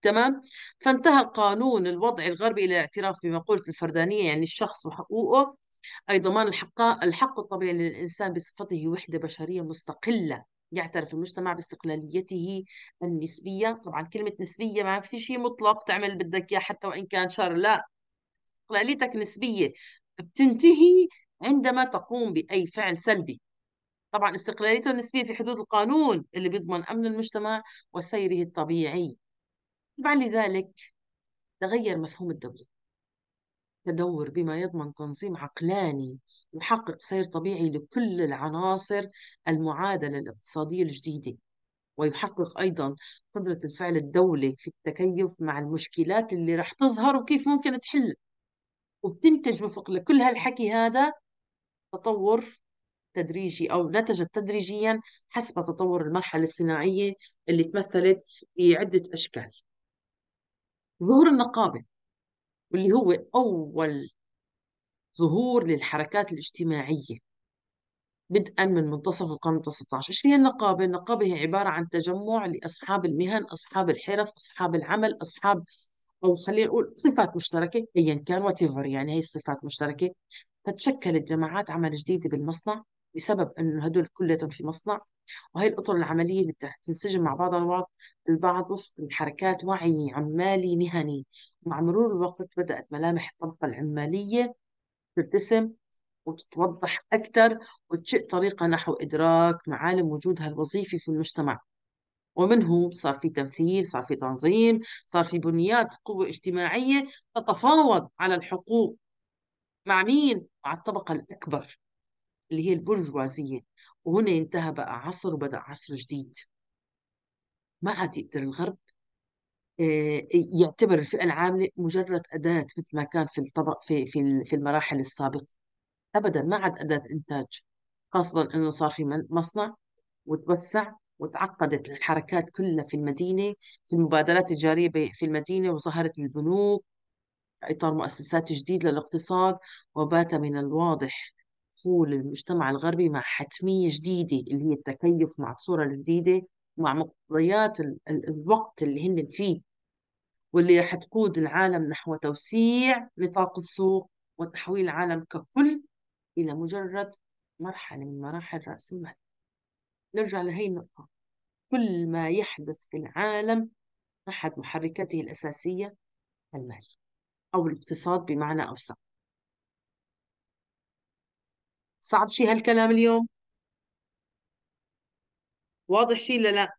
تمام فانتهى القانون الوضعي الغربي إلى الاعتراف بمقولة الفردانية يعني الشخص وحقوقه أي ضمان الحق الحق الطبيعي للإنسان بصفته وحدة بشرية مستقلة يعترف المجتمع باستقلاليته النسبية طبعا كلمة نسبية ما في شيء مطلق تعمل بدك إياه حتى وإن كان شر لا استقلاليتك نسبية بتنتهي عندما تقوم بأي فعل سلبي طبعا استقلاليته النسبية في حدود القانون اللي بيضمن أمن المجتمع وسيره الطبيعي طبعا لذلك تغير مفهوم الدولة تدور بما يضمن تنظيم عقلاني يحقق سير طبيعي لكل العناصر المعادلة الاقتصادية الجديدة ويحقق أيضا قدرة الفعل الدولي في التكيف مع المشكلات اللي رح تظهر وكيف ممكن تحل وبتنتج وفق لكل هالحكي هذا تطور تدريجي أو نتجت تدريجيا حسب تطور المرحلة الصناعية اللي تمثلت بعدة أشكال ظهور النقابة واللي هو أول ظهور للحركات الاجتماعية بدءا من منتصف القرن ال 19 ايش هي النقابة؟ النقابة هي عبارة عن تجمع لأصحاب المهن أصحاب الحرف أصحاب العمل أصحاب أو خلينا نقول صفات مشتركة أيا كان واتيفر يعني هي الصفات مشتركة فتشكلت جماعات عمل جديدة بالمصنع بسبب انه هدول كلياتهم في مصنع وهي الاطر العمليه اللي بتنسجم مع بعضها البعض البعض وفق حركات وعي عمالي مهني مع مرور الوقت بدات ملامح الطبقه العماليه ترتسم وتتوضح اكثر وتشق طريقه نحو ادراك معالم وجودها الوظيفي في المجتمع ومنه صار في تمثيل صار في تنظيم صار في بنيات قوة اجتماعية تتفاوض على الحقوق مع مين؟ مع الطبقة الأكبر اللي هي البرجوازية وهنا انتهى بقى عصر وبدأ عصر جديد ما عاد يقدر الغرب آه، يعتبر الفئة العاملة مجرد أداة مثل ما كان في الطبق في في في المراحل السابقة أبدا ما عاد أداة إنتاج خاصة إنه صار في مصنع وتوسع وتعقدت الحركات كلها في المدينة في المبادرات التجارية في المدينة وظهرت البنوك إطار مؤسسات جديد للاقتصاد وبات من الواضح دخول المجتمع الغربي مع حتمية جديدة اللي هي التكيف مع الصورة الجديدة مع مقتضيات الوقت اللي هن فيه واللي رح تقود العالم نحو توسيع نطاق السوق وتحويل العالم ككل إلى مجرد مرحلة من مراحل رأس المال نرجع لهي النقطة كل ما يحدث في العالم أحد محركاته الأساسية المال أو الاقتصاد بمعنى أوسع صعب شي هالكلام اليوم واضح شي لا لا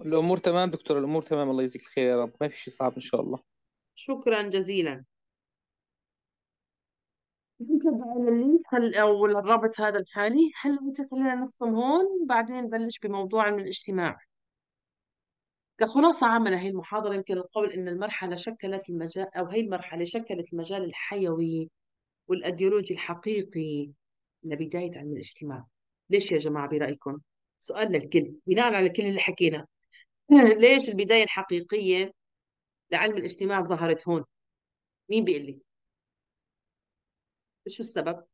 الأمور تمام دكتور الأمور تمام الله يجزيك الخير يا رب ما في شيء صعب إن شاء الله شكرا جزيلا انت اللينك هل- أو الرابط هذا الحالي هل انت خلينا نختم هون بعدين نبلش بموضوع علم الاجتماع كخلاصة عامة لهي المحاضرة يمكن القول إن المرحلة شكلت المجال أو هي المرحلة شكلت المجال الحيوي والأيديولوجي الحقيقي لبداية علم الاجتماع ليش يا جماعة برأيكم؟ سؤال للكل بناء على كل اللي حكينا ليش البداية الحقيقية لعلم الاجتماع ظهرت هون؟ مين بيقول لي؟ شو السبب؟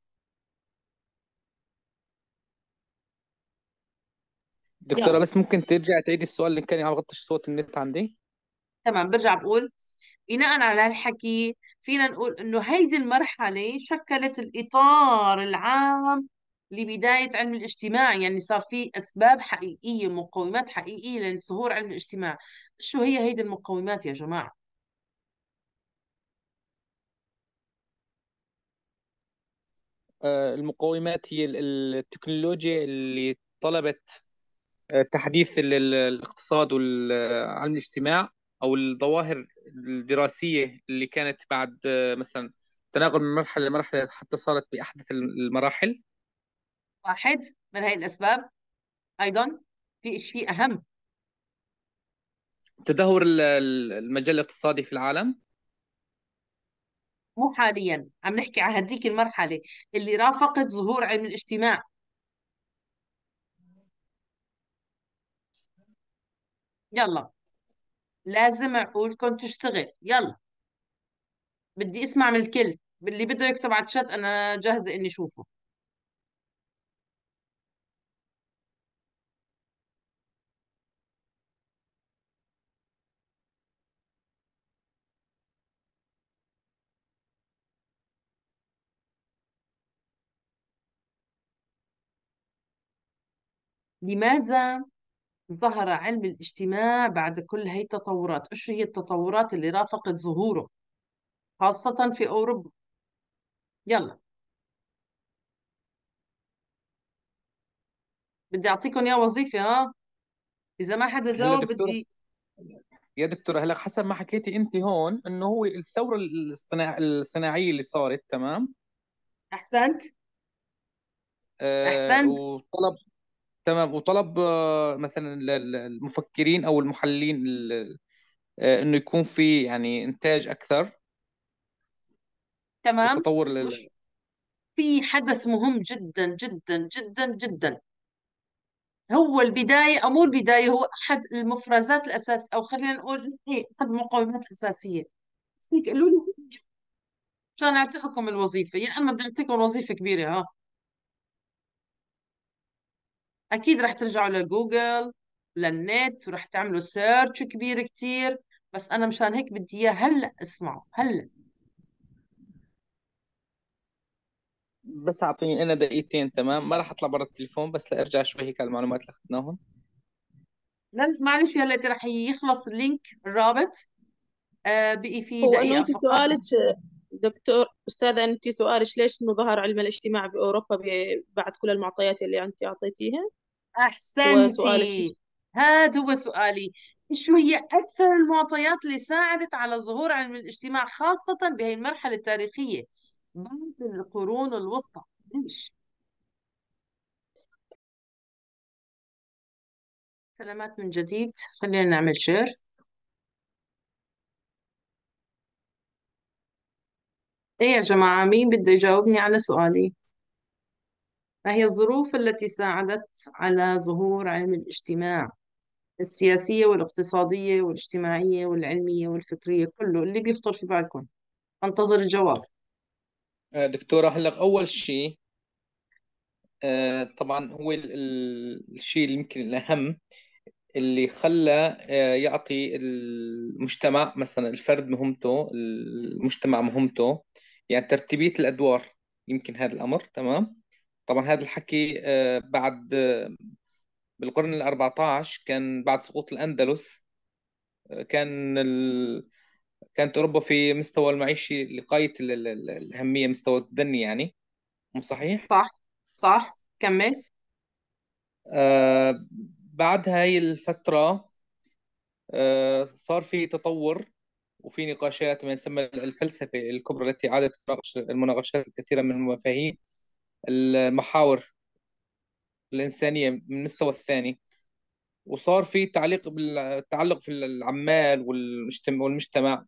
دكتورة يعني. بس ممكن ترجع تعيدي السؤال اللي كان ما غطش صوت النت عندي؟ تمام برجع بقول بناء على الحكي فينا نقول انه هيدي المرحله شكلت الاطار العام لبدايه علم الاجتماع يعني صار في اسباب حقيقيه مقومات حقيقيه لظهور علم الاجتماع شو هي هيدي المقومات يا جماعه آه، المقومات هي التكنولوجيا اللي طلبت آه، تحديث الاقتصاد وعلم الاجتماع او الظواهر الدراسيه اللي كانت بعد آه، مثلا تناقل من مرحله لمرحله حتى صارت باحدث المراحل واحد من هاي الاسباب ايضا في شيء اهم تدهور المجال الاقتصادي في العالم مو حاليا عم نحكي على هذيك المرحله اللي رافقت ظهور علم الاجتماع يلا لازم اقولكم تشتغل يلا بدي اسمع من الكل اللي بده يكتب على الشات انا جاهزه اني اشوفه لماذا ظهر علم الاجتماع بعد كل هي التطورات إيش هي التطورات اللي رافقت ظهوره خاصة في أوروبا يلا بدي أعطيكم يا وظيفة ها إذا ما حدا جاوب بدي يا دكتورة هلا حسب ما حكيتي أنت هون إنه هو الثورة الصناع- الصناعية اللي صارت تمام أحسنت آه، أحسنت وطلب تمام وطلب آه، مثلا المفكرين او المحللين آه، انه يكون في يعني انتاج اكثر تمام تطور لل... في حدث مهم جدا جدا جدا جدا هو البداية أمور البداية هو أحد المفرزات الأساس أو خلينا نقول هي إيه، أحد المقومات الأساسية هيك قالوا لي مشان أعطيكم الوظيفة يا أما بدي أعطيكم وظيفة كبيرة ها آه. اكيد رح ترجعوا لجوجل للنت ورح تعملوا سيرش كبير كتير بس انا مشان هيك بدي اياه هلا اسمعوا هلا بس اعطيني انا دقيقتين تمام ما رح اطلع برا التليفون بس لارجع شوي هيك على المعلومات اللي اخذناهم لا معلش هلا رح يخلص اللينك الرابط آه، بقي في هو دقيقة انت سؤالك دكتور استاذه انت سؤالك ليش انه ظهر علم الاجتماع باوروبا بعد كل المعطيات اللي انت اعطيتيها أحسنتي هذا هو سؤالي شو هي أكثر المعطيات اللي ساعدت على ظهور علم الاجتماع خاصة بهي المرحلة التاريخية بعد القرون الوسطى ليش؟ سلامات من جديد خلينا نعمل شير ايه يا جماعة مين بده يجاوبني على سؤالي ما هي الظروف التي ساعدت على ظهور علم الاجتماع السياسية والاقتصادية والاجتماعية والعلمية والفكرية كله اللي بيخطر في بالكم انتظر الجواب آه، دكتورة هلا أول شيء آه، طبعا هو الشيء اللي يمكن الأهم اللي خلى آه، يعطي المجتمع مثلا الفرد مهمته المجتمع مهمته يعني ترتيبية الأدوار يمكن هذا الأمر تمام طبعا هذا الحكي آه، بعد آه، بالقرن ال14 كان بعد سقوط الأندلس آه، كان ال... كانت أوروبا في مستوى المعيشي لغاية الأهمية مستوى الدني يعني مو صحيح؟ صح صح كمل آه بعد هاي الفترة آه صار في تطور وفي نقاشات ما يسمى الفلسفة الكبرى التي عادت المناقشات الكثيرة من المفاهيم المحاور الإنسانية من المستوى الثاني وصار في تعليق بالتعلق في العمال والمجتمع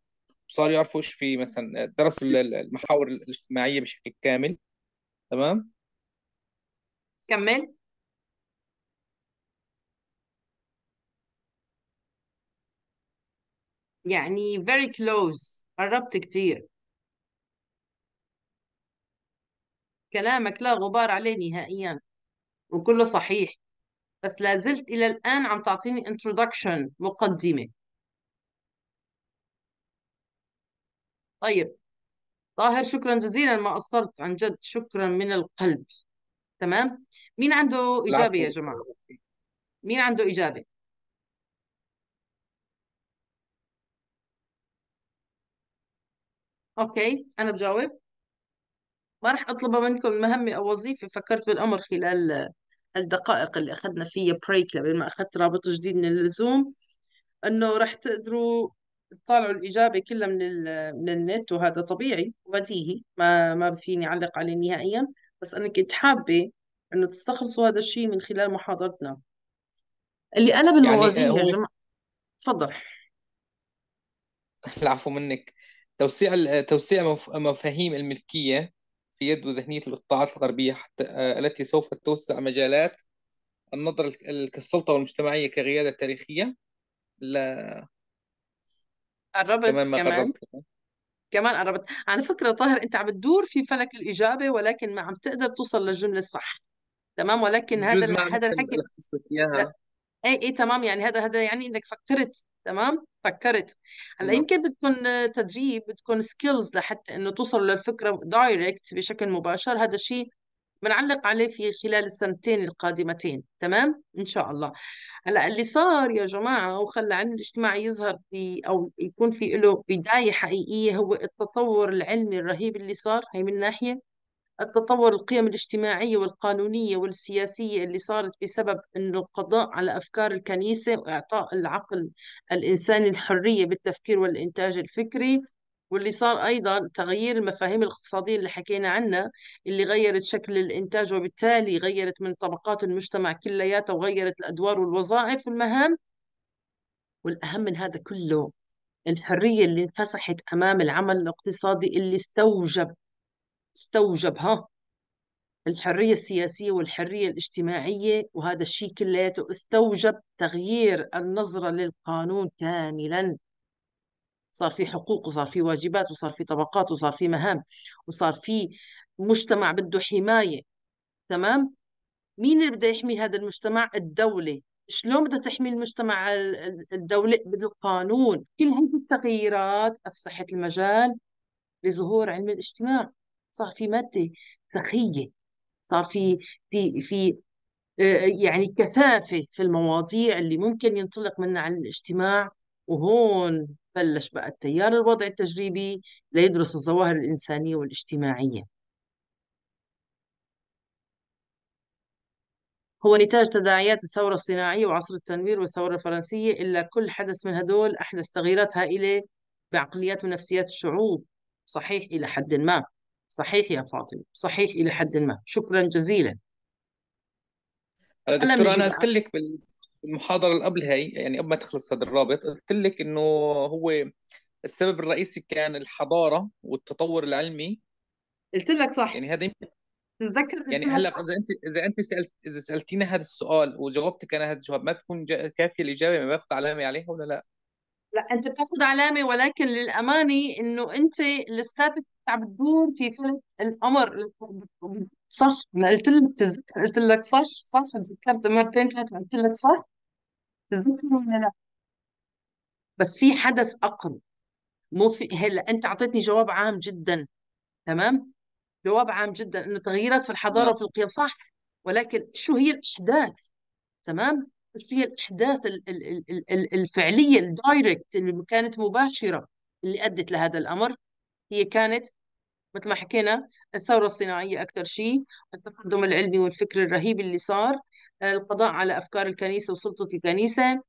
صار يعرفوا ايش في مثلا درسوا المحاور الاجتماعيه بشكل كامل تمام كمل يعني very close قربت كتير كلامك لا غبار عليه نهائيا وكله صحيح بس لازلت إلى الآن عم تعطيني introduction مقدمة طيب طاهر شكرا جزيلا ما قصرت عن جد شكرا من القلب تمام مين عنده إجابة يا جماعة مين عنده إجابة أوكي أنا بجاوب ما راح أطلب منكم مهمة أو وظيفة فكرت بالأمر خلال الدقائق اللي أخذنا فيها بريك لبين ما أخذت رابط جديد من اللزوم أنه راح تقدروا تطالعوا الإجابة كلها من, من النت وهذا طبيعي وبديهي ما, ما فيني أعلق عليه نهائيا بس أنا كنت حابة أنه تستخلصوا هذا الشيء من خلال محاضرتنا اللي قلب الموازين يعني آه، يا هو... جماعة تفضل العفو منك توسيع توسيع مفاهيم الملكية في يد وذهنية الإقطاعات الغربية حتى آه، التي سوف توسع مجالات النظرة كالسلطة والمجتمعية كقيادة تاريخية لا قربت كمان ما كمان قربت. كمان قربت على فكرة طاهر أنت عم تدور في فلك الإجابة ولكن ما عم تقدر توصل للجملة الصح تمام ولكن هذا هذا الحكي ايه ايه تمام يعني هذا هذا يعني انك فكرت تمام فكرت هلا يمكن بدكم تدريب بدكم سكيلز لحتى انه توصلوا للفكره دايركت بشكل مباشر هذا الشيء بنعلق عليه في خلال السنتين القادمتين تمام ان شاء الله هلا اللي صار يا جماعه وخلى علم الاجتماع يظهر في او يكون في له بدايه حقيقيه هو التطور العلمي الرهيب اللي صار هي من ناحيه التطور القيم الاجتماعية والقانونية والسياسية اللي صارت بسبب أن القضاء على أفكار الكنيسة وإعطاء العقل الإنساني الحرية بالتفكير والإنتاج الفكري واللي صار أيضا تغيير المفاهيم الاقتصادية اللي حكينا عنها اللي غيرت شكل الإنتاج وبالتالي غيرت من طبقات المجتمع كلياتها وغيرت الأدوار والوظائف والمهام والأهم من هذا كله الحرية اللي انفسحت أمام العمل الاقتصادي اللي استوجب استوجبها الحرية السياسية والحرية الاجتماعية وهذا الشيء كلياته استوجب تغيير النظرة للقانون كاملا صار في حقوق وصار في واجبات وصار في طبقات وصار في مهام وصار في مجتمع بده حماية تمام مين اللي بده يحمي هذا المجتمع الدولة شلون بدها تحمي المجتمع الدولة بالقانون كل هذه التغييرات أفسحت المجال لظهور علم الاجتماع صار في ماده سخيه صار في في في آه، يعني كثافه في المواضيع اللي ممكن ينطلق منها عن الاجتماع وهون بلش بقى التيار الوضع التجريبي ليدرس الظواهر الانسانيه والاجتماعيه هو نتاج تداعيات الثورة الصناعية وعصر التنوير والثورة الفرنسية إلا كل حدث من هدول أحدث تغييرات هائلة بعقليات ونفسيات الشعوب صحيح إلى حد ما صحيح يا فاطمة صحيح إلى حد ما شكرا جزيلا آه، أنا دكتور أنا قلت لك بالمحاضرة اللي قبل هاي يعني قبل ما تخلص هذا الرابط قلت لك إنه هو السبب الرئيسي كان الحضارة والتطور العلمي قلت لك صح يعني هذا تتذكر يعني هلا اذا انت اذا انت سالت اذا سالتينا هذا السؤال وجاوبتك انا هذا الجواب ما تكون كافيه الاجابه ما باخذ علامه عليها ولا لا؟ لا انت بتاخذ علامه ولكن للامانه انه انت لساتك عم تدور في فلك القمر صح انا قلت لك تز- قلت لك صح صح تذكرت مرتين ثلاثه قلت لك صح تذكر ولا لا بس في حدث اقرب مو في هلا انت اعطيتني جواب عام جدا تمام جواب عام جدا انه تغييرات في الحضاره نعم. وفي القيم صح ولكن شو هي الاحداث تمام بس هي الأحداث الفعلية الدايركت اللي كانت مباشرة اللي أدت لهذا الأمر هي كانت مثل ما حكينا الثورة الصناعية أكثر شيء التقدم العلمي والفكر الرهيب اللي صار القضاء على أفكار الكنيسة وسلطة الكنيسة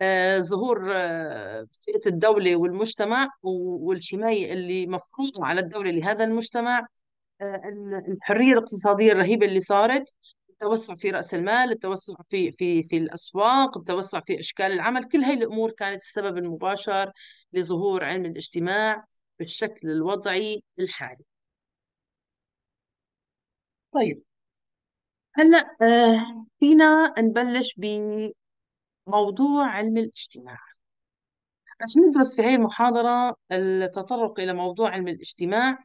آه، ظهور آه، فئة الدولة والمجتمع والحماية اللي مفروضة على الدولة لهذا المجتمع آه، الحرية الاقتصادية الرهيبة اللي صارت التوسع في راس المال التوسع في في في الاسواق التوسع في اشكال العمل كل هاي الامور كانت السبب المباشر لظهور علم الاجتماع بالشكل الوضعي الحالي طيب هلا آه، فينا نبلش بموضوع علم الاجتماع رح ندرس في هاي المحاضرة التطرق إلى موضوع علم الاجتماع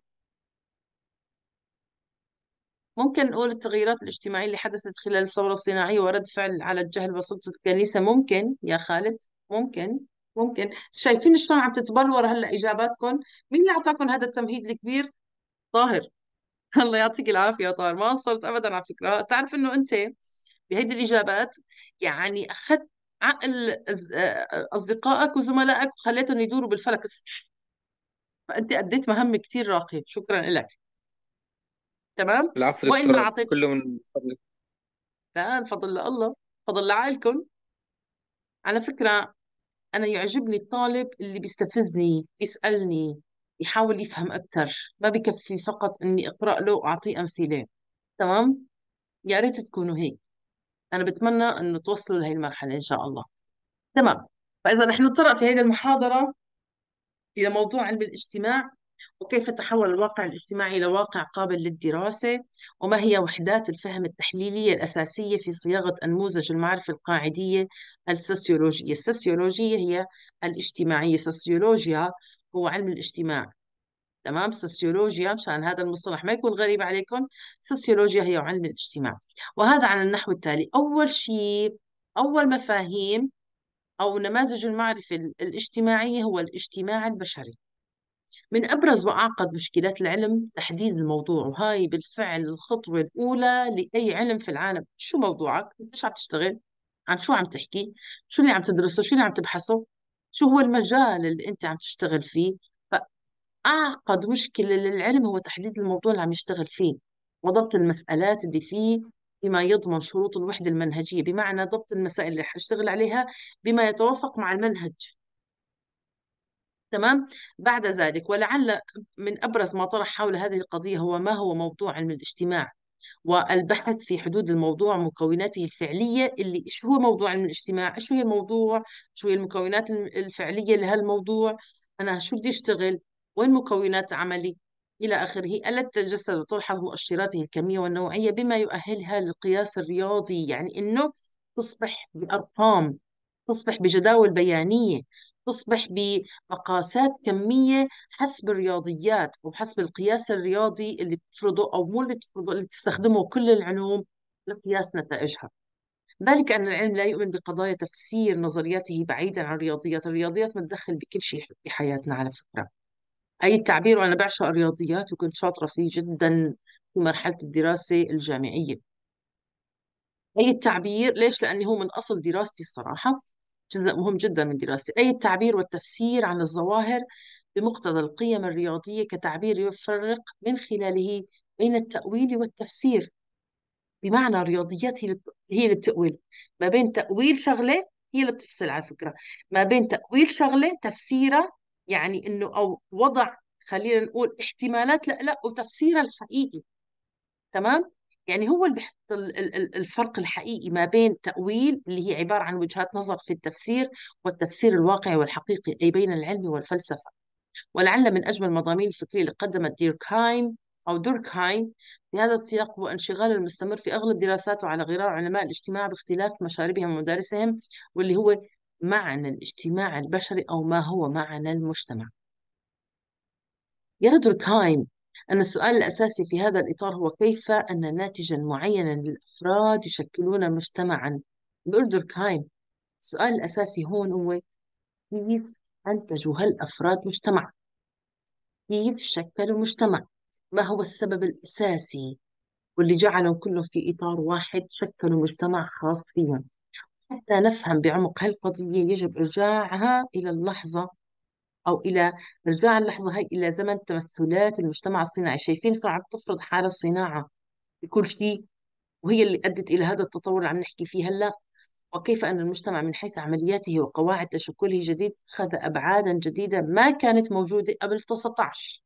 ممكن نقول التغييرات الاجتماعية اللي حدثت خلال الثورة الصناعية ورد فعل على الجهل بسلطة الكنيسة ممكن يا خالد ممكن ممكن شايفين شلون عم تتبلور هلا إجاباتكم مين اللي أعطاكم هذا التمهيد الكبير طاهر الله يعطيك العافية يا طاهر ما قصرت أبدا على فكرة تعرف إنه أنت بهيدي الإجابات يعني أخذت عقل آه، آه، أصدقائك وزملائك وخليتهم يدوروا بالفلك الصح فأنت أديت مهمة كثير راقية شكرا لك تمام العفو وإن ما عطيت كله من فضلك لا الفضل لله فضل لعائلكم على فكرة أنا يعجبني الطالب اللي بيستفزني بيسألني يحاول يفهم أكثر ما بكفي فقط إني أقرأ له وأعطيه أمثلة تمام يا ريت تكونوا هيك أنا بتمنى إنه توصلوا لهي المرحلة إن شاء الله تمام فإذا نحن نتطرق في هذه المحاضرة إلى موضوع علم الاجتماع وكيف تحول الواقع الاجتماعي إلى واقع قابل للدراسة وما هي وحدات الفهم التحليلية الأساسية في صياغة أنموذج المعرفة القاعدية السوسيولوجية السوسيولوجية هي الاجتماعية سوسيولوجيا هو علم الاجتماع تمام سوسيولوجيا مشان هذا المصطلح ما يكون غريب عليكم سوسيولوجيا هي علم الاجتماع وهذا على النحو التالي أول شيء أول مفاهيم أو نماذج المعرفة الاجتماعية هو الاجتماع البشري من أبرز وأعقد مشكلات العلم تحديد الموضوع وهاي بالفعل الخطوة الأولى لأي علم في العالم شو موضوعك؟ ليش عم تشتغل؟ عن شو عم تحكي؟ شو اللي عم تدرسه؟ شو اللي عم تبحثه؟ شو هو المجال اللي أنت عم تشتغل فيه؟ فأعقد مشكلة للعلم هو تحديد الموضوع اللي عم يشتغل فيه وضبط المسألات اللي فيه بما يضمن شروط الوحدة المنهجية بمعنى ضبط المسائل اللي حشتغل عليها بما يتوافق مع المنهج تمام بعد ذلك ولعل من أبرز ما طرح حول هذه القضية هو ما هو موضوع علم الاجتماع والبحث في حدود الموضوع مكوناته الفعلية اللي شو هو موضوع علم الاجتماع شو هي الموضوع شو هي المكونات الفعلية لهالموضوع أنا شو بدي أشتغل وين مكونات عملي إلى آخره التي تتجسد وتلحظ مؤشراته الكمية والنوعية بما يؤهلها للقياس الرياضي يعني أنه تصبح بأرقام تصبح بجداول بيانية تصبح بمقاسات كمية حسب الرياضيات أو حسب القياس الرياضي اللي بتفرضه أو مو اللي بتفرضه اللي بتستخدمه كل العلوم لقياس نتائجها ذلك أن العلم لا يؤمن بقضايا تفسير نظرياته بعيدا عن الرياضيات الرياضيات متدخل بكل شيء بحياتنا على فكرة أي التعبير وأنا بعشق الرياضيات وكنت شاطرة فيه جدا في مرحلة الدراسة الجامعية أي التعبير ليش؟ لأني هو من أصل دراستي الصراحة جزء مهم جدا من دراستي أي التعبير والتفسير عن الظواهر بمقتضى القيم الرياضية كتعبير يفرق من خلاله بين التأويل والتفسير بمعنى رياضيات هي اللي بتأويل ما بين تأويل شغلة هي اللي بتفصل على فكرة ما بين تأويل شغلة تفسيرها يعني إنه أو وضع خلينا نقول احتمالات لا لا وتفسيرها الحقيقي تمام يعني هو اللي بيحط الفرق الحقيقي ما بين تأويل اللي هي عبارة عن وجهات نظر في التفسير والتفسير الواقعي والحقيقي أي بين العلم والفلسفة ولعل من أجمل المضامين الفكرية اللي قدمت ديركهايم أو دوركهايم في هذا السياق هو انشغال المستمر في أغلب دراساته على غرار علماء الاجتماع باختلاف مشاربهم ومدارسهم واللي هو معنى الاجتماع البشري أو ما هو معنى المجتمع يرى دوركهايم أن السؤال الأساسي في هذا الإطار هو كيف أن ناتجا معينا للأفراد يشكلون مجتمعا بقول دوركهايم السؤال الأساسي هون هو كيف أنتجوا هالأفراد مجتمع كيف شكلوا مجتمع ما هو السبب الأساسي واللي جعلهم كلهم في إطار واحد شكلوا مجتمع خاص فيهم حتى نفهم بعمق هالقضية يجب إرجاعها إلى اللحظة أو إلى رجاع اللحظة هي إلى زمن تمثلات المجتمع الصناعي شايفين كيف عم تفرض حالة الصناعة بكل شيء وهي اللي أدت إلى هذا التطور اللي عم نحكي فيه هلأ وكيف أن المجتمع من حيث عملياته وقواعد تشكله جديد أخذ أبعادا جديدة ما كانت موجودة قبل 19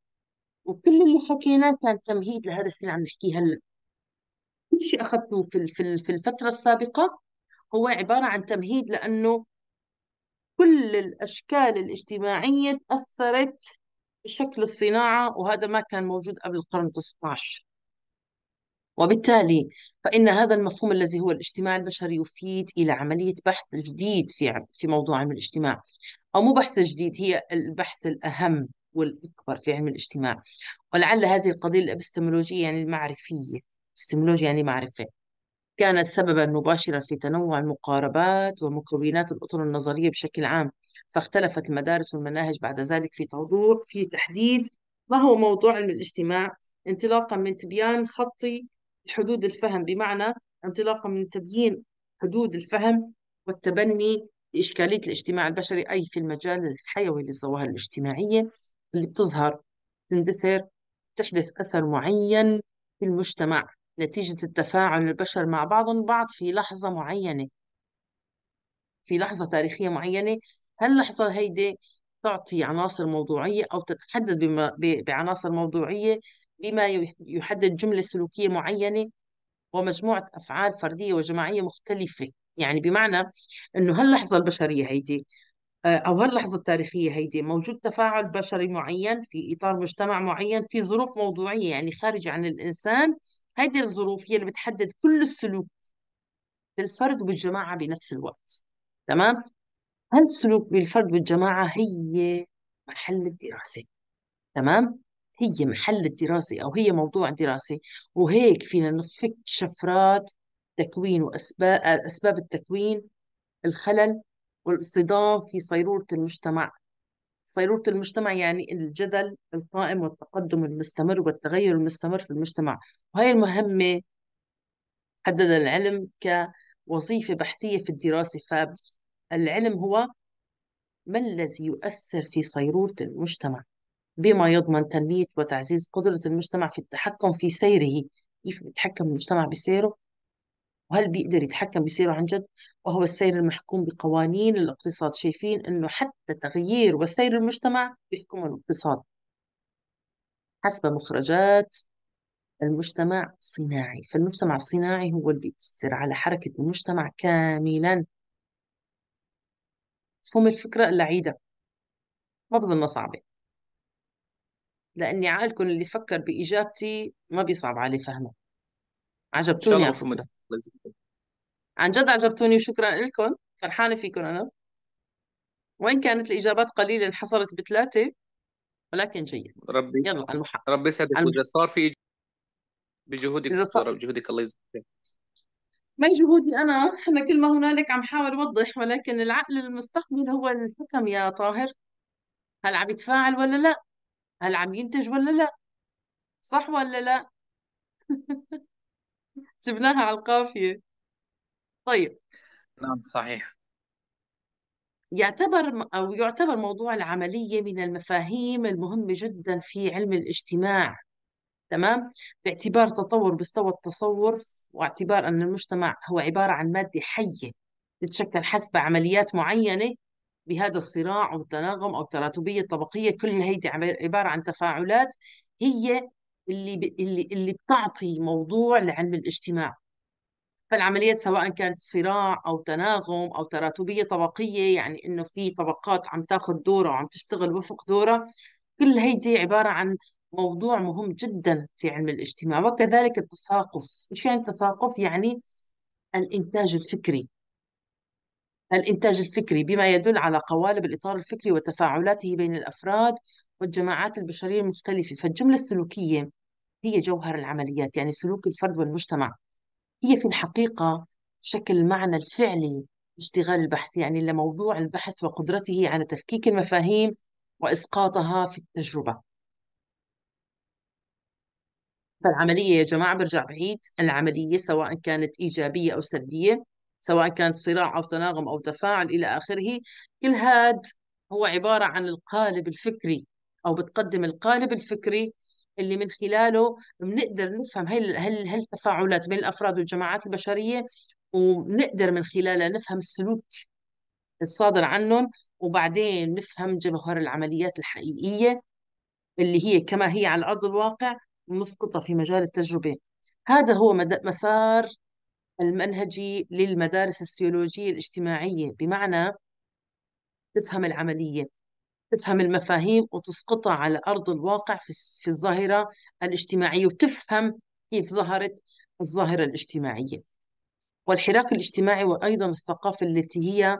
وكل اللي حكيناه كان تمهيد لهذا الشيء اللي عم نحكيه هلأ كل شيء أخذته في في الفترة السابقة هو عبارة عن تمهيد لأنه كل الأشكال الاجتماعية تأثرت بشكل الصناعة وهذا ما كان موجود قبل القرن 19 وبالتالي فإن هذا المفهوم الذي هو الاجتماع البشري يفيد إلى عملية بحث جديد في في موضوع علم الاجتماع أو مو بحث جديد هي البحث الأهم والأكبر في علم الاجتماع ولعل هذه القضية الإبستمولوجية يعني المعرفية إبستمولوجيا يعني معرفة كانت سببا مباشرا في تنوع المقاربات ومكونات الأطر النظرية بشكل عام فاختلفت المدارس والمناهج بعد ذلك في توضيح في تحديد ما هو موضوع علم الاجتماع انطلاقا من تبيان خطي حدود الفهم بمعنى انطلاقا من تبيين حدود الفهم والتبني لإشكالية الاجتماع البشري أي في المجال الحيوي للظواهر الاجتماعية اللي بتظهر تندثر تحدث أثر معين في المجتمع نتيجة التفاعل البشر مع بعضهم البعض في لحظة معينة في لحظة تاريخية معينة هاللحظة هيدي تعطي عناصر موضوعية أو تتحدد بما بعناصر موضوعية بما يحدد جملة سلوكية معينة ومجموعة أفعال فردية وجماعية مختلفة يعني بمعنى أنه هاللحظة البشرية هيدي آه، أو هاللحظة التاريخية هيدي موجود تفاعل بشري معين في إطار مجتمع معين في ظروف موضوعية يعني خارجة عن الإنسان هذه الظروف هي اللي بتحدد كل السلوك بالفرد وبالجماعة بنفس الوقت تمام هالسلوك بالفرد والجماعة هي محل الدراسة تمام هي محل الدراسة أو هي موضوع دراسه وهيك فينا نفك شفرات تكوين وأسباب أسباب التكوين الخلل والاصطدام في صيرورة المجتمع صيرورة المجتمع يعني الجدل القائم والتقدم المستمر والتغير المستمر في المجتمع وهي المهمة حدد العلم كوظيفة بحثية في الدراسة فالعلم هو ما الذي يؤثر في صيرورة المجتمع بما يضمن تنمية وتعزيز قدرة المجتمع في التحكم في سيره كيف بيتحكم المجتمع بسيره وهل بيقدر يتحكم بسيره عن جد وهو السير المحكوم بقوانين الاقتصاد شايفين انه حتى تغيير وسير المجتمع بيحكم الاقتصاد حسب مخرجات المجتمع الصناعي فالمجتمع الصناعي هو اللي بيأثر على حركة المجتمع كاملا مفهوم الفكرة اللعيدة ما بظنها صعبة لأني عالكم اللي فكر بإجابتي ما بيصعب عليه فهمه عجبتوني إن شاء الله عن جد عجبتوني وشكرا لكم فرحانة فيكم أنا وإن كانت الإجابات قليلة انحصرت بثلاثة ولكن جيد ربي يلا ربي يسعدك إذا صار في بجهودك إذا صار بجهودك الله يجزيك ما جهودي أنا احنا كل ما هنالك عم حاول أوضح ولكن العقل المستقبل هو الحكم يا طاهر هل عم يتفاعل ولا لا هل عم ينتج ولا لا صح ولا لا جبناها على القافية طيب نعم صحيح يعتبر أو يعتبر موضوع العملية من المفاهيم المهمة جدا في علم الاجتماع تمام باعتبار تطور مستوى التصور واعتبار أن المجتمع هو عبارة عن مادة حية تتشكل حسب عمليات معينة بهذا الصراع والتناغم أو التراتبية الطبقية كل هيدي عبارة عن تفاعلات هي اللي ب... اللي اللي بتعطي موضوع لعلم الاجتماع فالعمليات سواء كانت صراع او تناغم او تراتبيه طبقيه يعني انه في طبقات عم تاخذ دورها وعم تشتغل وفق دورها كل هيدي عباره عن موضوع مهم جدا في علم الاجتماع وكذلك التثاقف ايش يعني التثاقف يعني الانتاج الفكري الإنتاج الفكري بما يدل على قوالب الإطار الفكري وتفاعلاته بين الأفراد والجماعات البشرية المختلفة فالجملة السلوكية هي جوهر العمليات يعني سلوك الفرد والمجتمع هي في الحقيقة شكل المعنى الفعلي اشتغال البحث يعني لموضوع البحث وقدرته على تفكيك المفاهيم وإسقاطها في التجربة فالعملية يا جماعة برجع بعيد العملية سواء كانت إيجابية أو سلبية سواء كانت صراع أو تناغم أو تفاعل إلى آخره كل هاد هو عبارة عن القالب الفكري أو بتقدم القالب الفكري اللي من خلاله بنقدر نفهم هل هل هل التفاعلات بين الافراد والجماعات البشريه وبنقدر من خلالها نفهم السلوك الصادر عنهم وبعدين نفهم جوهر العمليات الحقيقيه اللي هي كما هي على ارض الواقع مسقطه في مجال التجربه هذا هو مسار المنهجي للمدارس السيولوجية الاجتماعية بمعنى تفهم العملية تفهم المفاهيم وتسقطها على أرض الواقع في الظاهرة الاجتماعية وتفهم كيف ظهرت الظاهرة الاجتماعية والحراك الاجتماعي وأيضا الثقافة التي هي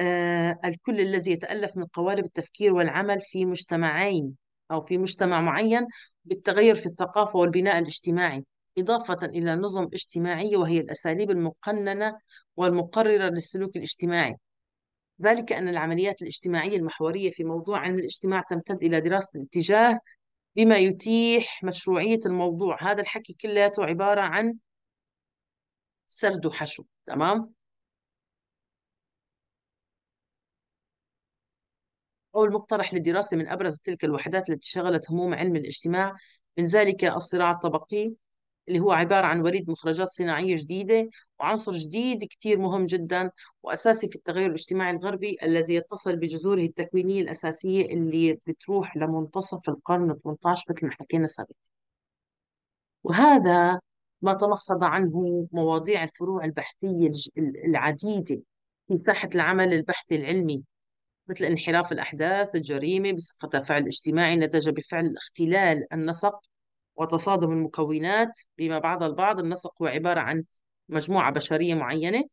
آه، الكل الذي يتألف من قوالب التفكير والعمل في مجتمعين أو في مجتمع معين بالتغير في الثقافة والبناء الاجتماعي إضافة إلى نظم اجتماعية وهي الأساليب المقننة والمقررة للسلوك الاجتماعي ذلك أن العمليات الاجتماعية المحورية في موضوع علم الاجتماع تمتد إلى دراسة الاتجاه بما يتيح مشروعية الموضوع هذا الحكي كلياته عبارة عن سرد وحشو تمام أو المقترح للدراسة من أبرز تلك الوحدات التي شغلت هموم علم الاجتماع من ذلك الصراع الطبقي اللي هو عبارة عن وريد مخرجات صناعية جديدة وعنصر جديد كتير مهم جدا وأساسي في التغير الاجتماعي الغربي الذي يتصل بجذوره التكوينية الأساسية اللي بتروح لمنتصف القرن 18 مثل ما حكينا سابقا وهذا ما تلخص عنه مواضيع الفروع البحثية العديدة في ساحة العمل البحثي العلمي مثل انحراف الأحداث الجريمة بصفتها فعل اجتماعي نتج بفعل اختلال النسق وتصادم المكونات بما بعض البعض النسق هو عبارة عن مجموعة بشرية معينة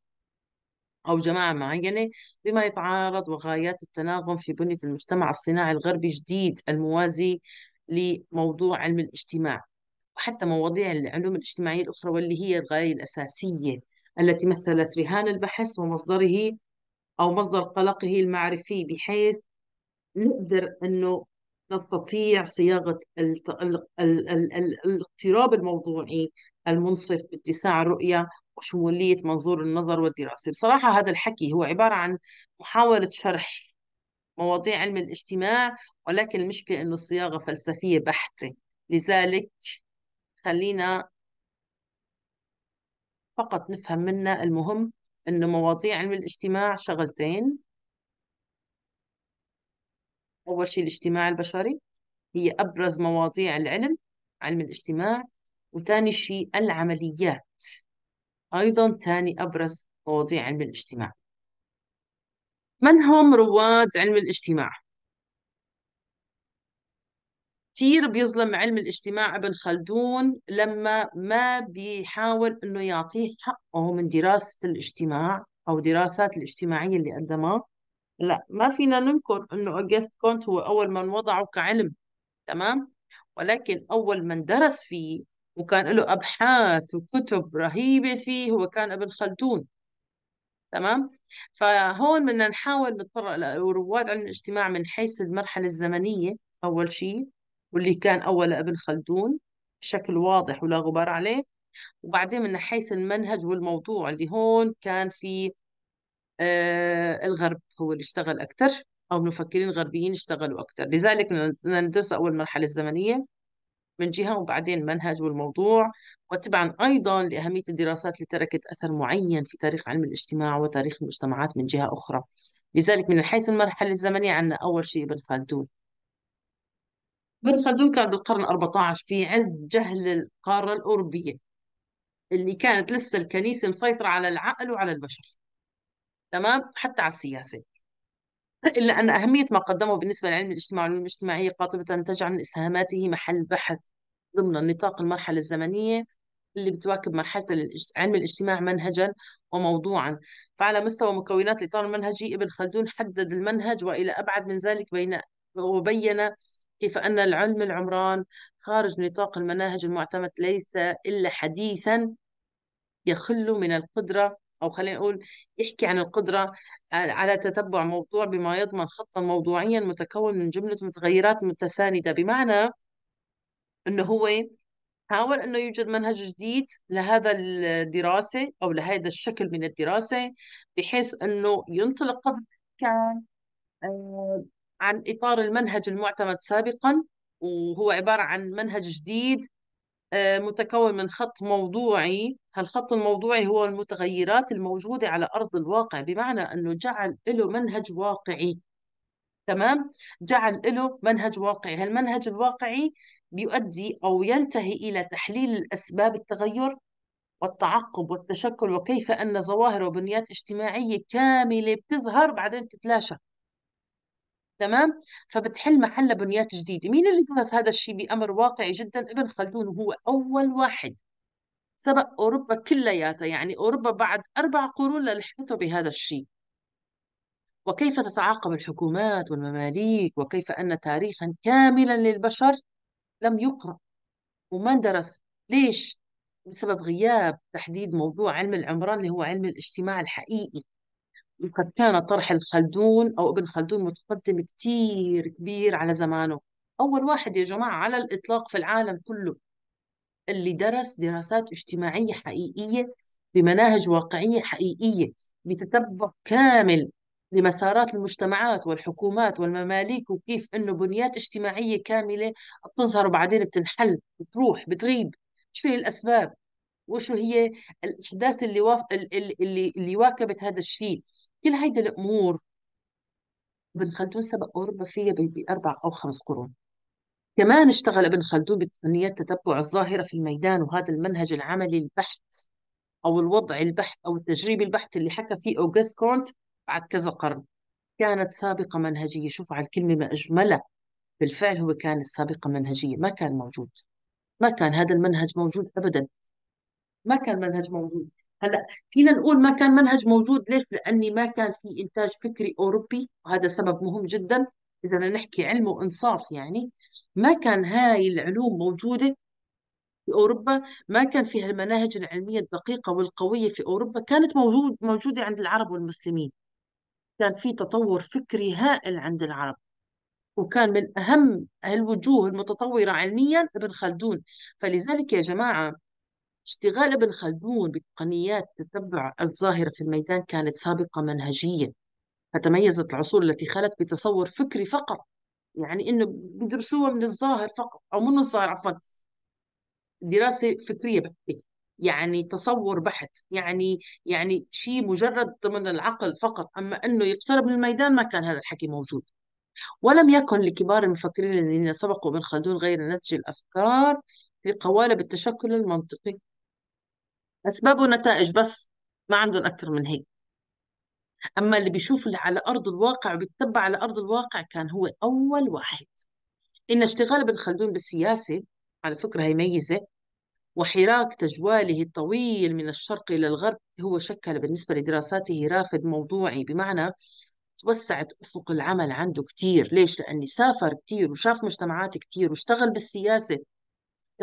أو جماعة معينة بما يتعارض وغايات التناغم في بنية المجتمع الصناعي الغربي جديد الموازي لموضوع علم الاجتماع وحتى مواضيع العلوم الاجتماعية الأخرى واللي هي الغاية الأساسية التي مثلت رهان البحث ومصدره أو مصدر قلقه المعرفي بحيث نقدر أنه نستطيع صياغة الاقتراب الموضوعي المنصف باتساع الرؤية وشمولية منظور النظر والدراسة بصراحة هذا الحكي هو عبارة عن محاولة شرح مواضيع علم الاجتماع ولكن المشكلة أنه الصياغة فلسفية بحتة لذلك خلينا فقط نفهم منا المهم أنه مواضيع علم الاجتماع شغلتين أول شيء الاجتماع البشري هي أبرز مواضيع العلم علم الاجتماع وثاني شيء العمليات أيضا ثاني أبرز مواضيع علم الاجتماع من هم رواد علم الاجتماع؟ كثير بيظلم علم الاجتماع ابن خلدون لما ما بيحاول انه يعطيه حقه من دراسة الاجتماع او دراسات الاجتماعية اللي قدمها لا ما فينا ننكر إنه أوغست كونت هو أول من وضعه كعلم تمام ولكن أول من درس فيه وكان له أبحاث وكتب رهيبة فيه هو كان ابن خلدون تمام فهون بدنا نحاول نتطرق لرواد علم الاجتماع من حيث المرحلة الزمنية أول شيء واللي كان أول لابن خلدون بشكل واضح ولا غبار عليه وبعدين من حيث المنهج والموضوع اللي هون كان في آه، الغرب هو اللي اشتغل أكثر أو المفكرين الغربيين اشتغلوا أكثر لذلك ندرس أول مرحلة الزمنية من جهة وبعدين المنهج والموضوع وتبعا أيضا لأهمية الدراسات اللي تركت أثر معين في تاريخ علم الاجتماع وتاريخ المجتمعات من جهة أخرى لذلك من حيث المرحلة الزمنية عندنا أول شيء ابن خلدون ابن خلدون كان بالقرن 14 في عز جهل القارة الأوروبية اللي كانت لسه الكنيسة مسيطرة على العقل وعلى البشر تمام حتى على السياسة إلا أن أهمية ما قدمه بالنسبة لعلم الاجتماع والعلوم الاجتماعية قاطبة تجعل إسهاماته محل بحث ضمن نطاق المرحلة الزمنية اللي بتواكب مرحلة علم الاجتماع منهجا وموضوعا فعلى مستوى مكونات الإطار المنهجي ابن خلدون حدد المنهج وإلى أبعد من ذلك بين وبين كيف أن العلم العمران خارج نطاق المناهج المعتمد ليس إلا حديثا يخل من القدرة او خلينا نقول يحكي عن القدره آه، على تتبع موضوع بما يضمن خطا موضوعيا متكون من جمله متغيرات متسانده بمعنى انه هو حاول انه يوجد منهج جديد لهذا الدراسه او لهذا الشكل من الدراسه بحيث انه ينطلق قدر آه، عن اطار المنهج المعتمد سابقا وهو عباره عن منهج جديد آه، متكون من خط موضوعي هالخط الموضوعي هو المتغيرات الموجودة على أرض الواقع بمعنى أنه جعل له منهج واقعي تمام جعل له منهج واقعي هالمنهج الواقعي بيؤدي أو ينتهي إلى تحليل الأسباب التغير والتعقب والتشكل وكيف أن ظواهر وبنيات اجتماعية كاملة بتظهر بعدين تتلاشى تمام فبتحل محل بنيات جديده مين اللي درس هذا الشيء بامر واقعي جدا ابن خلدون وهو اول واحد سبق اوروبا كلياتها يعني اوروبا بعد اربع قرون لحقته بهذا الشيء وكيف تتعاقب الحكومات والمماليك وكيف ان تاريخا كاملا للبشر لم يقرا وما اندرس ليش بسبب غياب تحديد موضوع علم العمران اللي هو علم الاجتماع الحقيقي وقد كان طرح الخلدون أو ابن خلدون متقدم كتير كبير على زمانه أول واحد يا جماعة على الإطلاق في العالم كله اللي درس دراسات اجتماعية حقيقية بمناهج واقعية حقيقية بتتبع كامل لمسارات المجتمعات والحكومات والمماليك وكيف انه بنيات اجتماعيه كامله بتظهر وبعدين بتنحل بتروح بتغيب شو هي الاسباب وشو هي الاحداث اللي واف... اللي اللي واكبت هذا الشيء كل هيدا الامور ابن خلدون سبق اوروبا فيها باربع او خمس قرون كمان اشتغل ابن خلدون بتقنيات تتبع الظاهره في الميدان وهذا المنهج العملي البحث او الوضع البحث او التجريبي البحث اللي حكى فيه اوغست كونت بعد كذا قرن كانت سابقه منهجيه شوف على الكلمه ما اجملها بالفعل هو كان السابقه منهجيه ما كان موجود ما كان هذا المنهج موجود ابدا ما كان منهج موجود هلا فينا نقول ما كان منهج موجود ليش؟ لاني ما كان في انتاج فكري اوروبي وهذا سبب مهم جدا اذا بدنا نحكي علم وانصاف يعني ما كان هاي العلوم موجوده في اوروبا ما كان فيها المناهج العلميه الدقيقه والقويه في اوروبا كانت موجود موجوده عند العرب والمسلمين كان في تطور فكري هائل عند العرب وكان من اهم الوجوه المتطوره علميا ابن خلدون فلذلك يا جماعه اشتغال ابن خلدون بتقنيات تتبع الظاهرة في الميدان كانت سابقة منهجيا فتميزت العصور التي خلت بتصور فكري فقط يعني انه بيدرسوها من الظاهر فقط او من الظاهر عفوا دراسة فكرية بحتة يعني تصور بحت يعني يعني شيء مجرد ضمن العقل فقط اما انه يقترب من الميدان ما كان هذا الحكي موجود ولم يكن لكبار المفكرين الذين سبقوا ابن خلدون غير نتج الافكار في قوالب التشكل المنطقي اسباب ونتائج بس ما عندهم اكثر من هيك اما اللي بيشوف اللي على ارض الواقع وبيتبع على ارض الواقع كان هو اول واحد ان اشتغال ابن خلدون بالسياسه على فكره هي ميزه وحراك تجواله الطويل من الشرق إلى الغرب هو شكل بالنسبة لدراساته رافد موضوعي بمعنى توسعت أفق العمل عنده كتير ليش؟ لأني سافر كتير وشاف مجتمعات كتير واشتغل بالسياسة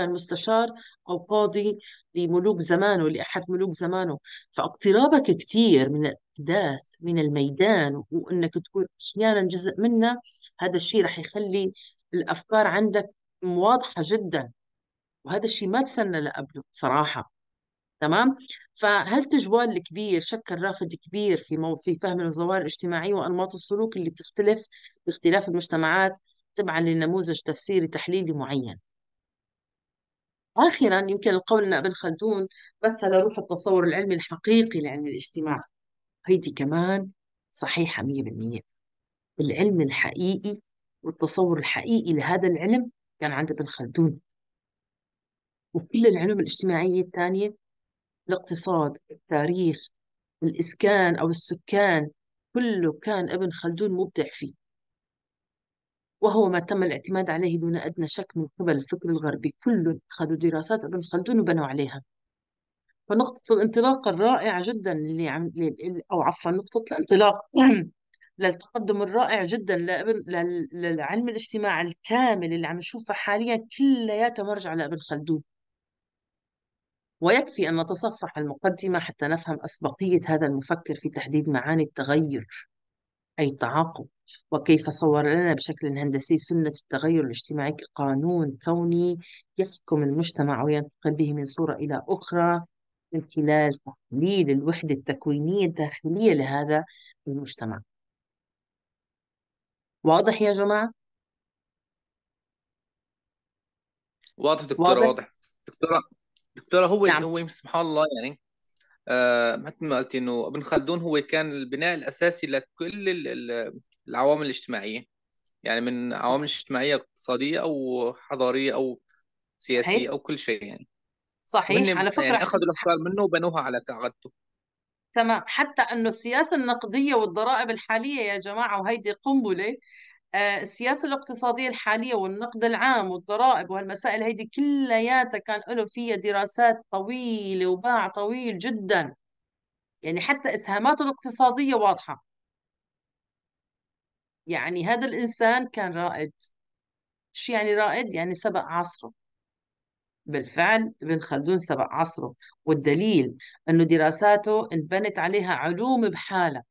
كان مستشار أو قاضي لملوك زمانه لأحد ملوك زمانه فاقترابك كثير من الأحداث من الميدان وإنك تكون أحيانا جزء منها هذا الشيء راح يخلي الأفكار عندك واضحة جدا وهذا الشيء ما تسنى لقبله بصراحة تمام فهل تجوال الكبير شكل رافد كبير في مو... في فهم الظواهر الاجتماعيه وانماط السلوك اللي بتختلف باختلاف المجتمعات تبعا لنموذج تفسيري تحليلي معين أخيرا يمكن القول ان ابن خلدون مثل روح التصور العلمي الحقيقي لعلم الاجتماع هيدي كمان صحيحه 100% العلم الحقيقي والتصور الحقيقي لهذا العلم كان عند ابن خلدون وكل العلوم الاجتماعية الثانية الاقتصاد التاريخ الإسكان أو السكان كله كان ابن خلدون مبدع فيه وهو ما تم الاعتماد عليه دون أدنى شك من قبل الفكر الغربي كل أخذوا دراسات ابن خلدون وبنوا عليها فنقطة الانطلاق الرائعة جدا اللي عم... أو عفوا نقطة الانطلاق للتقدم الرائع جدا لابن للعلم الاجتماع الكامل اللي عم نشوفه حاليا كلياته مرجع لابن خلدون ويكفي أن نتصفح المقدمة حتى نفهم أسبقية هذا المفكر في تحديد معاني التغير أي التعاقب وكيف صور لنا بشكل هندسي سنة التغير الاجتماعي كقانون كوني يحكم المجتمع وينتقل به من صورة إلى أخرى من خلال تحليل الوحدة التكوينية الداخلية لهذا المجتمع واضح يا جماعة؟ واضح دكتورة واضح, واضح. دكتورة دكتورة هو نعم. هو سبحان الله يعني آه، مثل ما قلت انه ابن خلدون هو كان البناء الاساسي لكل العوامل الاجتماعيه يعني من عوامل اجتماعيه اقتصاديه او حضاريه او سياسيه صحيح. او كل شيء يعني صحيح على فكره يعني اخذوا الافكار منه وبنوها على قاعدته تمام حتى انه السياسه النقديه والضرائب الحاليه يا جماعه وهيدي قنبله آه، السياسة الاقتصادية الحالية والنقد العام والضرائب وهالمسائل هيدي كلياتها كان له فيها دراسات طويلة وباع طويل جدا يعني حتى إسهاماته الاقتصادية واضحة يعني هذا الإنسان كان رائد شو يعني رائد؟ يعني سبق عصره بالفعل ابن خلدون سبق عصره والدليل أنه دراساته انبنت عليها علوم بحاله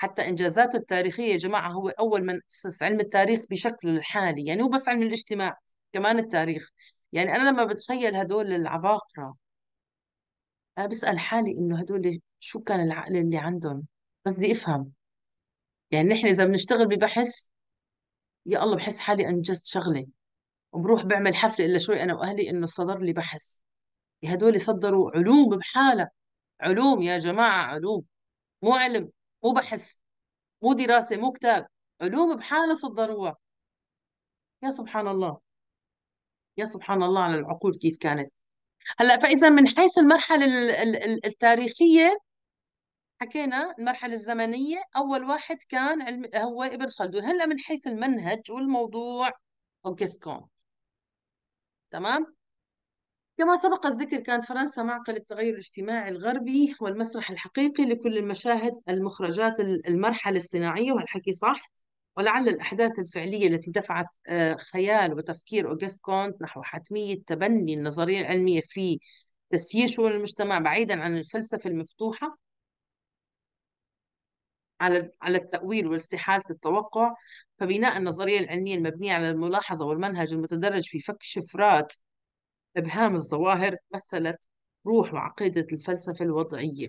حتى إنجازاته التاريخية يا جماعة هو أول من أسس علم التاريخ بشكل الحالي يعني مو بس علم الاجتماع كمان التاريخ يعني أنا لما بتخيل هدول العباقرة أنا بسأل حالي إنه هدول شو كان العقل اللي عندهم بس بدي أفهم يعني نحن إذا بنشتغل ببحث يا الله بحس حالي أنجزت شغلة وبروح بعمل حفلة إلا شوي أنا وأهلي إنه صدر لي بحث هدول صدروا علوم بحالها علوم يا جماعة علوم مو علم مو بحث مو دراسة مو كتاب علوم بحالة صدروها يا سبحان الله يا سبحان الله على العقول كيف كانت هلا فاذا من حيث المرحله التاريخيه حكينا المرحله الزمنيه اول واحد كان علم هو ابن خلدون هلا من حيث المنهج والموضوع اوغست كون تمام كما سبق الذكر كانت فرنسا معقل التغير الاجتماعي الغربي والمسرح الحقيقي لكل المشاهد المخرجات المرحلة الصناعية وهالحكي صح ولعل الأحداث الفعلية التي دفعت آه، خيال وتفكير أوغست كونت نحو حتمية تبني النظرية العلمية في تسيير شؤون المجتمع بعيدا عن الفلسفة المفتوحة على على التأويل واستحالة التوقع فبناء النظرية العلمية المبنية على الملاحظة والمنهج المتدرج في فك شفرات إبهام الظواهر مثلت روح وعقيدة الفلسفة الوضعية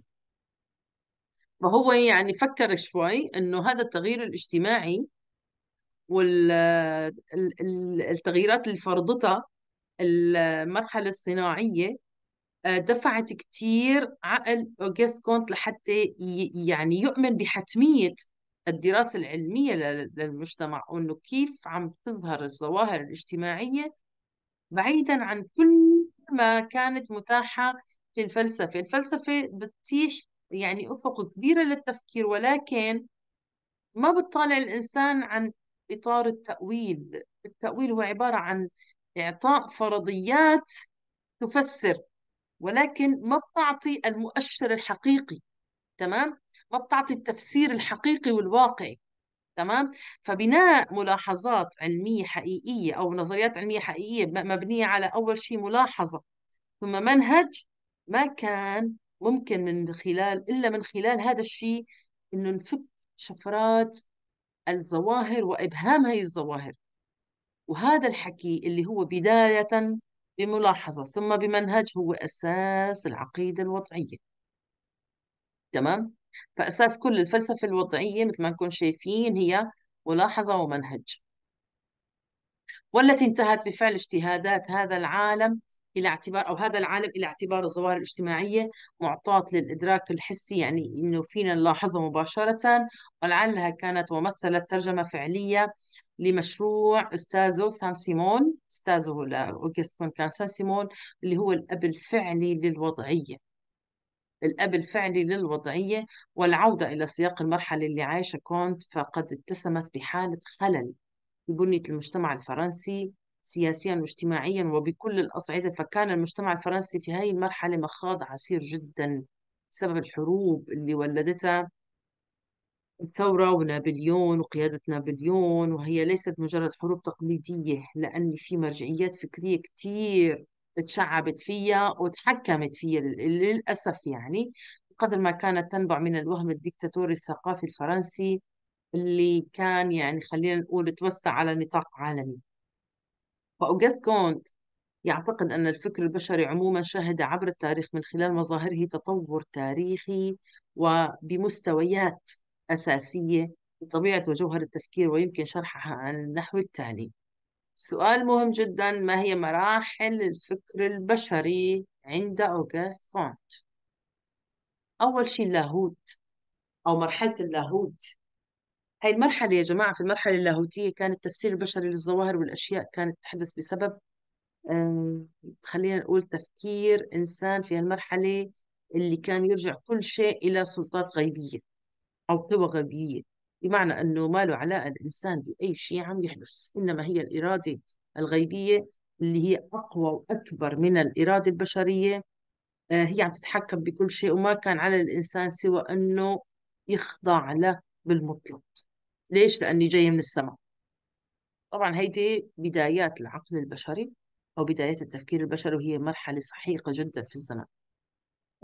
فهو يعني فكر شوي إنه هذا التغيير الاجتماعي والتغييرات اللي فرضتها المرحلة الصناعية آه، دفعت كتير عقل أوغست كونت لحتى يعني يؤمن بحتمية الدراسة العلمية للمجتمع وإنه كيف عم تظهر الظواهر الاجتماعية بعيدا عن كل ما كانت متاحة في الفلسفة الفلسفة بتتيح يعني أفق كبيرة للتفكير ولكن ما بتطالع الإنسان عن إطار التأويل التأويل هو عبارة عن إعطاء فرضيات تفسر ولكن ما بتعطي المؤشر الحقيقي تمام ما بتعطي التفسير الحقيقي والواقعي تمام فبناء ملاحظات علمية حقيقية أو نظريات علمية حقيقية مبنية على أول شيء ملاحظة ثم منهج ما كان ممكن من خلال إلا من خلال هذا الشيء إنه نفك شفرات الظواهر وإبهام هذه الظواهر وهذا الحكي اللي هو بداية بملاحظة ثم بمنهج هو أساس العقيدة الوضعية تمام فأساس كل الفلسفة الوضعية مثل ما نكون شايفين هي ملاحظة ومنهج والتي انتهت بفعل اجتهادات هذا العالم إلى اعتبار أو هذا العالم إلى اعتبار الظواهر الاجتماعية معطاة للإدراك الحسي يعني إنه فينا نلاحظها مباشرة ولعلها كانت ومثلت ترجمة فعلية لمشروع أستاذه سان سيمون أستاذه أوغستون كان سان سيمون اللي هو الأب الفعلي للوضعية الأب الفعلي للوضعية والعودة إلى سياق المرحلة اللي عايشة كونت فقد اتسمت بحالة خلل في بنية المجتمع الفرنسي سياسيا واجتماعيا وبكل الأصعدة فكان المجتمع الفرنسي في هذه المرحلة مخاض عسير جدا بسبب الحروب اللي ولدتها الثورة ونابليون وقيادة نابليون وهي ليست مجرد حروب تقليدية لأن في مرجعيات فكرية كتير تشعبت فيها وتحكمت فيها للأسف يعني قدر ما كانت تنبع من الوهم الدكتاتوري الثقافي الفرنسي اللي كان يعني خلينا نقول توسع على نطاق عالمي فأوغست كونت يعتقد أن الفكر البشري عموما شهد عبر التاريخ من خلال مظاهره تطور تاريخي وبمستويات أساسية بطبيعة وجوهر التفكير ويمكن شرحها عن النحو التالي سؤال مهم جدا ما هي مراحل الفكر البشري عند أوغست كونت أول شيء اللاهوت أو مرحلة اللاهوت هاي المرحلة يا جماعة في المرحلة اللاهوتية كان التفسير البشري للظواهر والأشياء كانت تحدث بسبب آه، خلينا نقول تفكير إنسان في هالمرحلة اللي كان يرجع كل شيء إلى سلطات غيبية أو قوى غيبية بمعنى أنه ما له علاقة الإنسان بأي شيء عم يحدث إنما هي الإرادة الغيبية اللي هي أقوى وأكبر من الإرادة البشرية آه، هي عم تتحكم بكل شيء وما كان على الإنسان سوى أنه يخضع له بالمطلق ليش؟ لأني جاية من السماء طبعا هيدي بدايات العقل البشري أو بدايات التفكير البشري وهي مرحلة سحيقة جدا في الزمن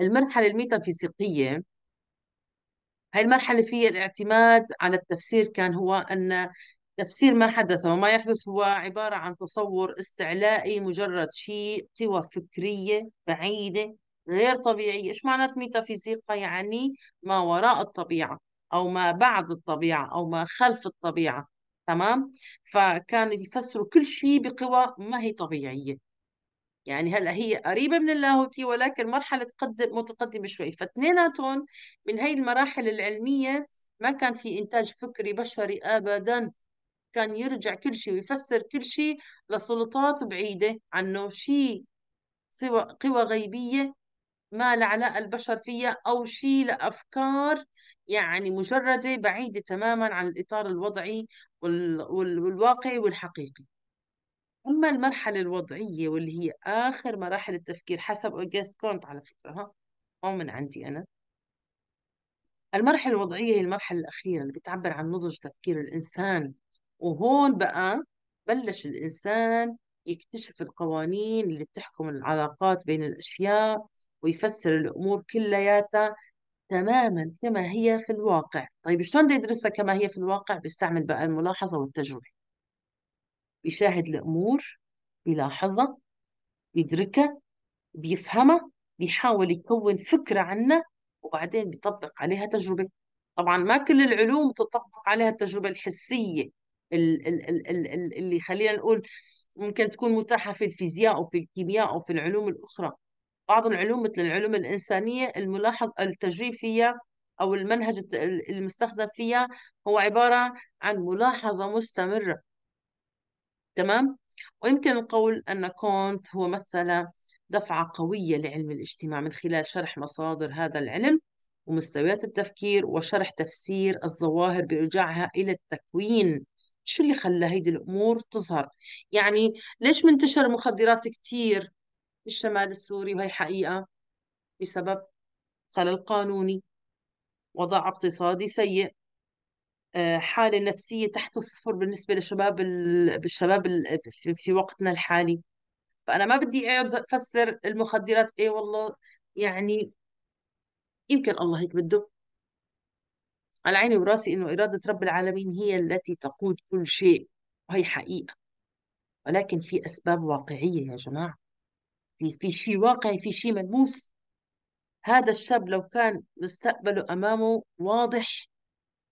المرحلة الميتافيزيقية هاي المرحلة فيها الاعتماد على التفسير كان هو أن تفسير ما حدث وما يحدث هو عبارة عن تصور استعلائي مجرد شيء قوى فكرية بعيدة غير طبيعية إيش معنات ميتافيزيقا يعني ما وراء الطبيعة أو ما بعد الطبيعة أو ما خلف الطبيعة تمام فكان يفسروا كل شيء بقوى ما هي طبيعية يعني هلا هي قريبه من اللاهوتي ولكن مرحله تقدم متقدمه شوي فاثنيناتهم من هي المراحل العلميه ما كان في انتاج فكري بشري ابدا كان يرجع كل شيء ويفسر كل شيء لسلطات بعيده عنه شيء سوى قوى غيبيه ما لها علاقه البشر فيها او شيء لافكار يعني مجرده بعيده تماما عن الاطار الوضعي والواقعي والحقيقي أما المرحلة الوضعية واللي هي آخر مراحل التفكير حسب أوجست كونت على فكرة ها مو من عندي أنا المرحلة الوضعية هي المرحلة الأخيرة اللي بتعبر عن نضج تفكير الإنسان وهون بقى بلش الإنسان يكتشف القوانين اللي بتحكم العلاقات بين الأشياء ويفسر الأمور كلياتها تماما كما هي في الواقع طيب شلون بده يدرسها كما هي في الواقع بيستعمل بقى الملاحظة والتجربة بيشاهد الأمور بيلاحظها بيدركها بيفهمها بيحاول يكون فكرة عنها وبعدين بيطبق عليها تجربة طبعا ما كل العلوم تطبق عليها التجربة الحسية اللي خلينا نقول ممكن تكون متاحة في الفيزياء وفي الكيمياء وفي العلوم الأخرى بعض العلوم مثل العلوم الإنسانية الملاحظ التجريب فيها أو المنهج المستخدم فيها هو عبارة عن ملاحظة مستمرة تمام ويمكن القول أن كونت هو مثل دفعة قوية لعلم الاجتماع من خلال شرح مصادر هذا العلم ومستويات التفكير وشرح تفسير الظواهر بإرجاعها إلى التكوين شو اللي خلى هيدي الأمور تظهر يعني ليش منتشر مخدرات كتير في الشمال السوري وهي حقيقة بسبب خلل قانوني وضع اقتصادي سيء آه، حالة نفسية تحت الصفر بالنسبة لشباب بالشباب في وقتنا الحالي فأنا ما بدي أقعد أفسر المخدرات إيه والله يعني يمكن الله هيك بده على عيني وراسي إنه إرادة رب العالمين هي التي تقود كل شيء وهي حقيقة ولكن في أسباب واقعية يا جماعة في في شيء واقعي في شيء ملموس هذا الشاب لو كان مستقبله أمامه واضح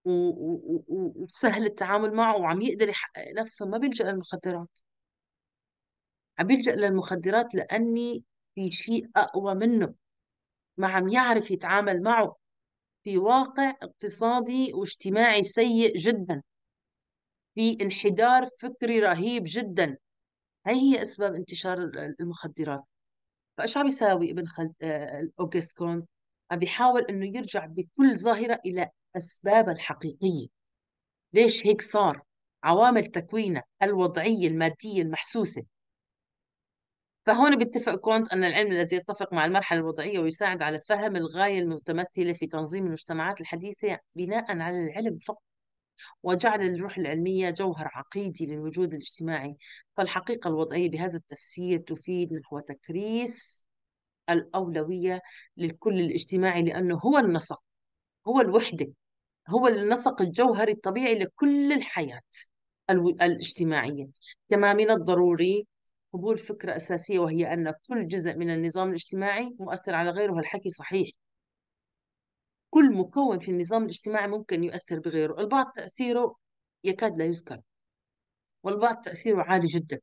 وسهل التعامل معه وعم يقدر يحقق نفسه ما بيلجأ للمخدرات عم بيلجأ للمخدرات لأني في شيء أقوى منه ما عم يعرف يتعامل معه في واقع اقتصادي واجتماعي سيء جدا في انحدار فكري رهيب جدا هي هي أسباب انتشار المخدرات فإيش عم يساوي ابن خل... آه، أوغست كونت عم بيحاول انه يرجع بكل ظاهره الى الأسباب الحقيقية ليش هيك صار عوامل تكوينه الوضعية المادية المحسوسة فهون بيتفق كونت أن العلم الذي يتفق مع المرحلة الوضعية ويساعد على فهم الغاية المتمثلة في تنظيم المجتمعات الحديثة بناء على العلم فقط وجعل الروح العلمية جوهر عقيدي للوجود الاجتماعي فالحقيقة الوضعية بهذا التفسير تفيد نحو تكريس الأولوية للكل الاجتماعي لأنه هو النسق هو الوحدة هو النسق الجوهري الطبيعي لكل الحياة الاجتماعية كما من الضروري قبول فكرة أساسية وهي أن كل جزء من النظام الاجتماعي مؤثر على غيره الحكي صحيح كل مكون في النظام الاجتماعي ممكن يؤثر بغيره البعض تأثيره يكاد لا يذكر والبعض تأثيره عالي جدا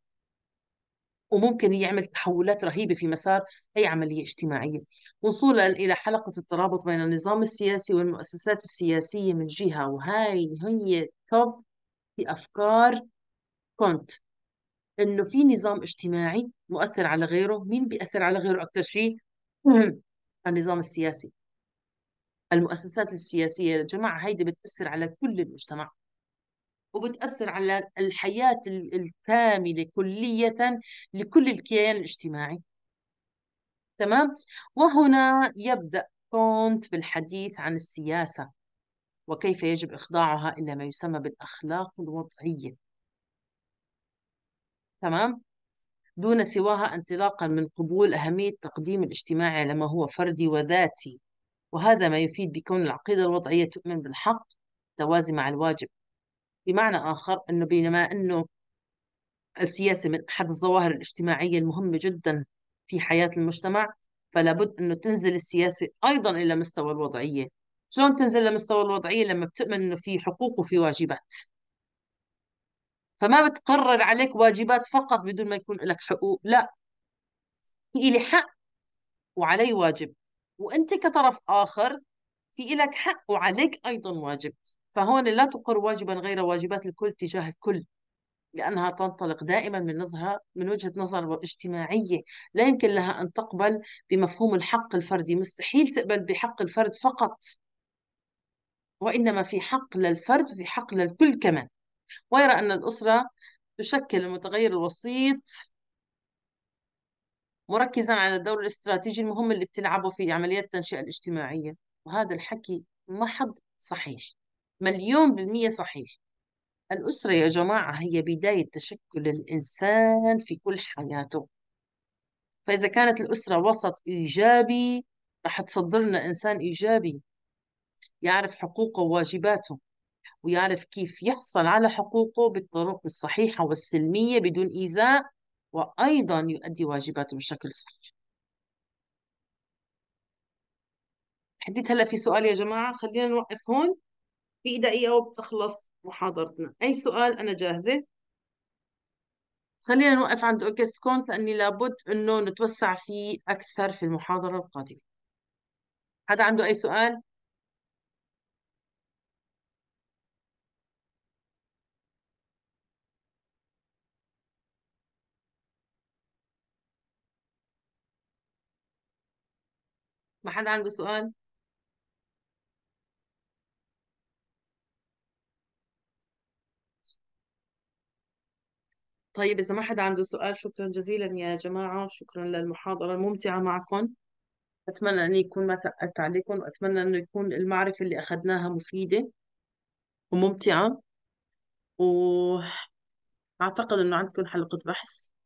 وممكن يعمل تحولات رهيبة في مسار أي عملية اجتماعية وصولا إلى حلقة الترابط بين النظام السياسي والمؤسسات السياسية من جهة وهاي هي توب في أفكار كونت إنه في نظام اجتماعي مؤثر على غيره مين بيأثر على غيره أكثر شيء النظام السياسي المؤسسات السياسية يا جماعة هيدي بتأثر على كل المجتمع وبتأثر على الحياة الكاملة كلية لكل الكيان الاجتماعي تمام وهنا يبدأ كونت بالحديث عن السياسة وكيف يجب إخضاعها إلى ما يسمى بالأخلاق الوضعية تمام دون سواها انطلاقا من قبول أهمية تقديم الاجتماعي على ما هو فردي وذاتي وهذا ما يفيد بكون العقيدة الوضعية تؤمن بالحق توازي مع الواجب بمعنى آخر أنه بينما أنه السياسة من أحد الظواهر الاجتماعية المهمة جدا في حياة المجتمع فلا بد أنه تنزل السياسة أيضا إلى مستوى الوضعية شلون تنزل لمستوى الوضعية لما بتؤمن أنه في حقوق وفي واجبات فما بتقرر عليك واجبات فقط بدون ما يكون لك حقوق لا في إلي حق وعلي واجب وأنت كطرف آخر في إلك حق وعليك أيضا واجب فهون لا تقر واجبا غير واجبات الكل تجاه الكل لأنها تنطلق دائما من نظرها من وجهة نظر اجتماعية لا يمكن لها أن تقبل بمفهوم الحق الفردي مستحيل تقبل بحق الفرد فقط وإنما في حق للفرد وفي حق للكل كمان ويرى أن الأسرة تشكل المتغير الوسيط مركزا على الدور الاستراتيجي المهم اللي بتلعبه في عمليات التنشئة الاجتماعية وهذا الحكي محض صحيح مليون بالمية صحيح الأسرة يا جماعة هي بداية تشكل الإنسان في كل حياته فإذا كانت الأسرة وسط إيجابي رح تصدر لنا إنسان إيجابي يعرف حقوقه وواجباته ويعرف كيف يحصل على حقوقه بالطرق الصحيحة والسلمية بدون إيذاء وأيضا يؤدي واجباته بشكل صحيح حديت هلا في سؤال يا جماعة خلينا نوقف هون في دقيقة وبتخلص محاضرتنا أي سؤال أنا جاهزة خلينا نوقف عند أوكيست كونت لأني لابد أنه نتوسع فيه أكثر في المحاضرة القادمة حدا عنده أي سؤال؟ ما حدا عنده سؤال؟ طيب إذا ما حدا عنده سؤال شكرا جزيلا يا جماعة شكرا للمحاضرة الممتعة معكم أتمنى أن يكون ما ثقلت عليكم وأتمنى أنه يكون المعرفة اللي أخذناها مفيدة وممتعة وأعتقد أنه عندكم حلقة بحث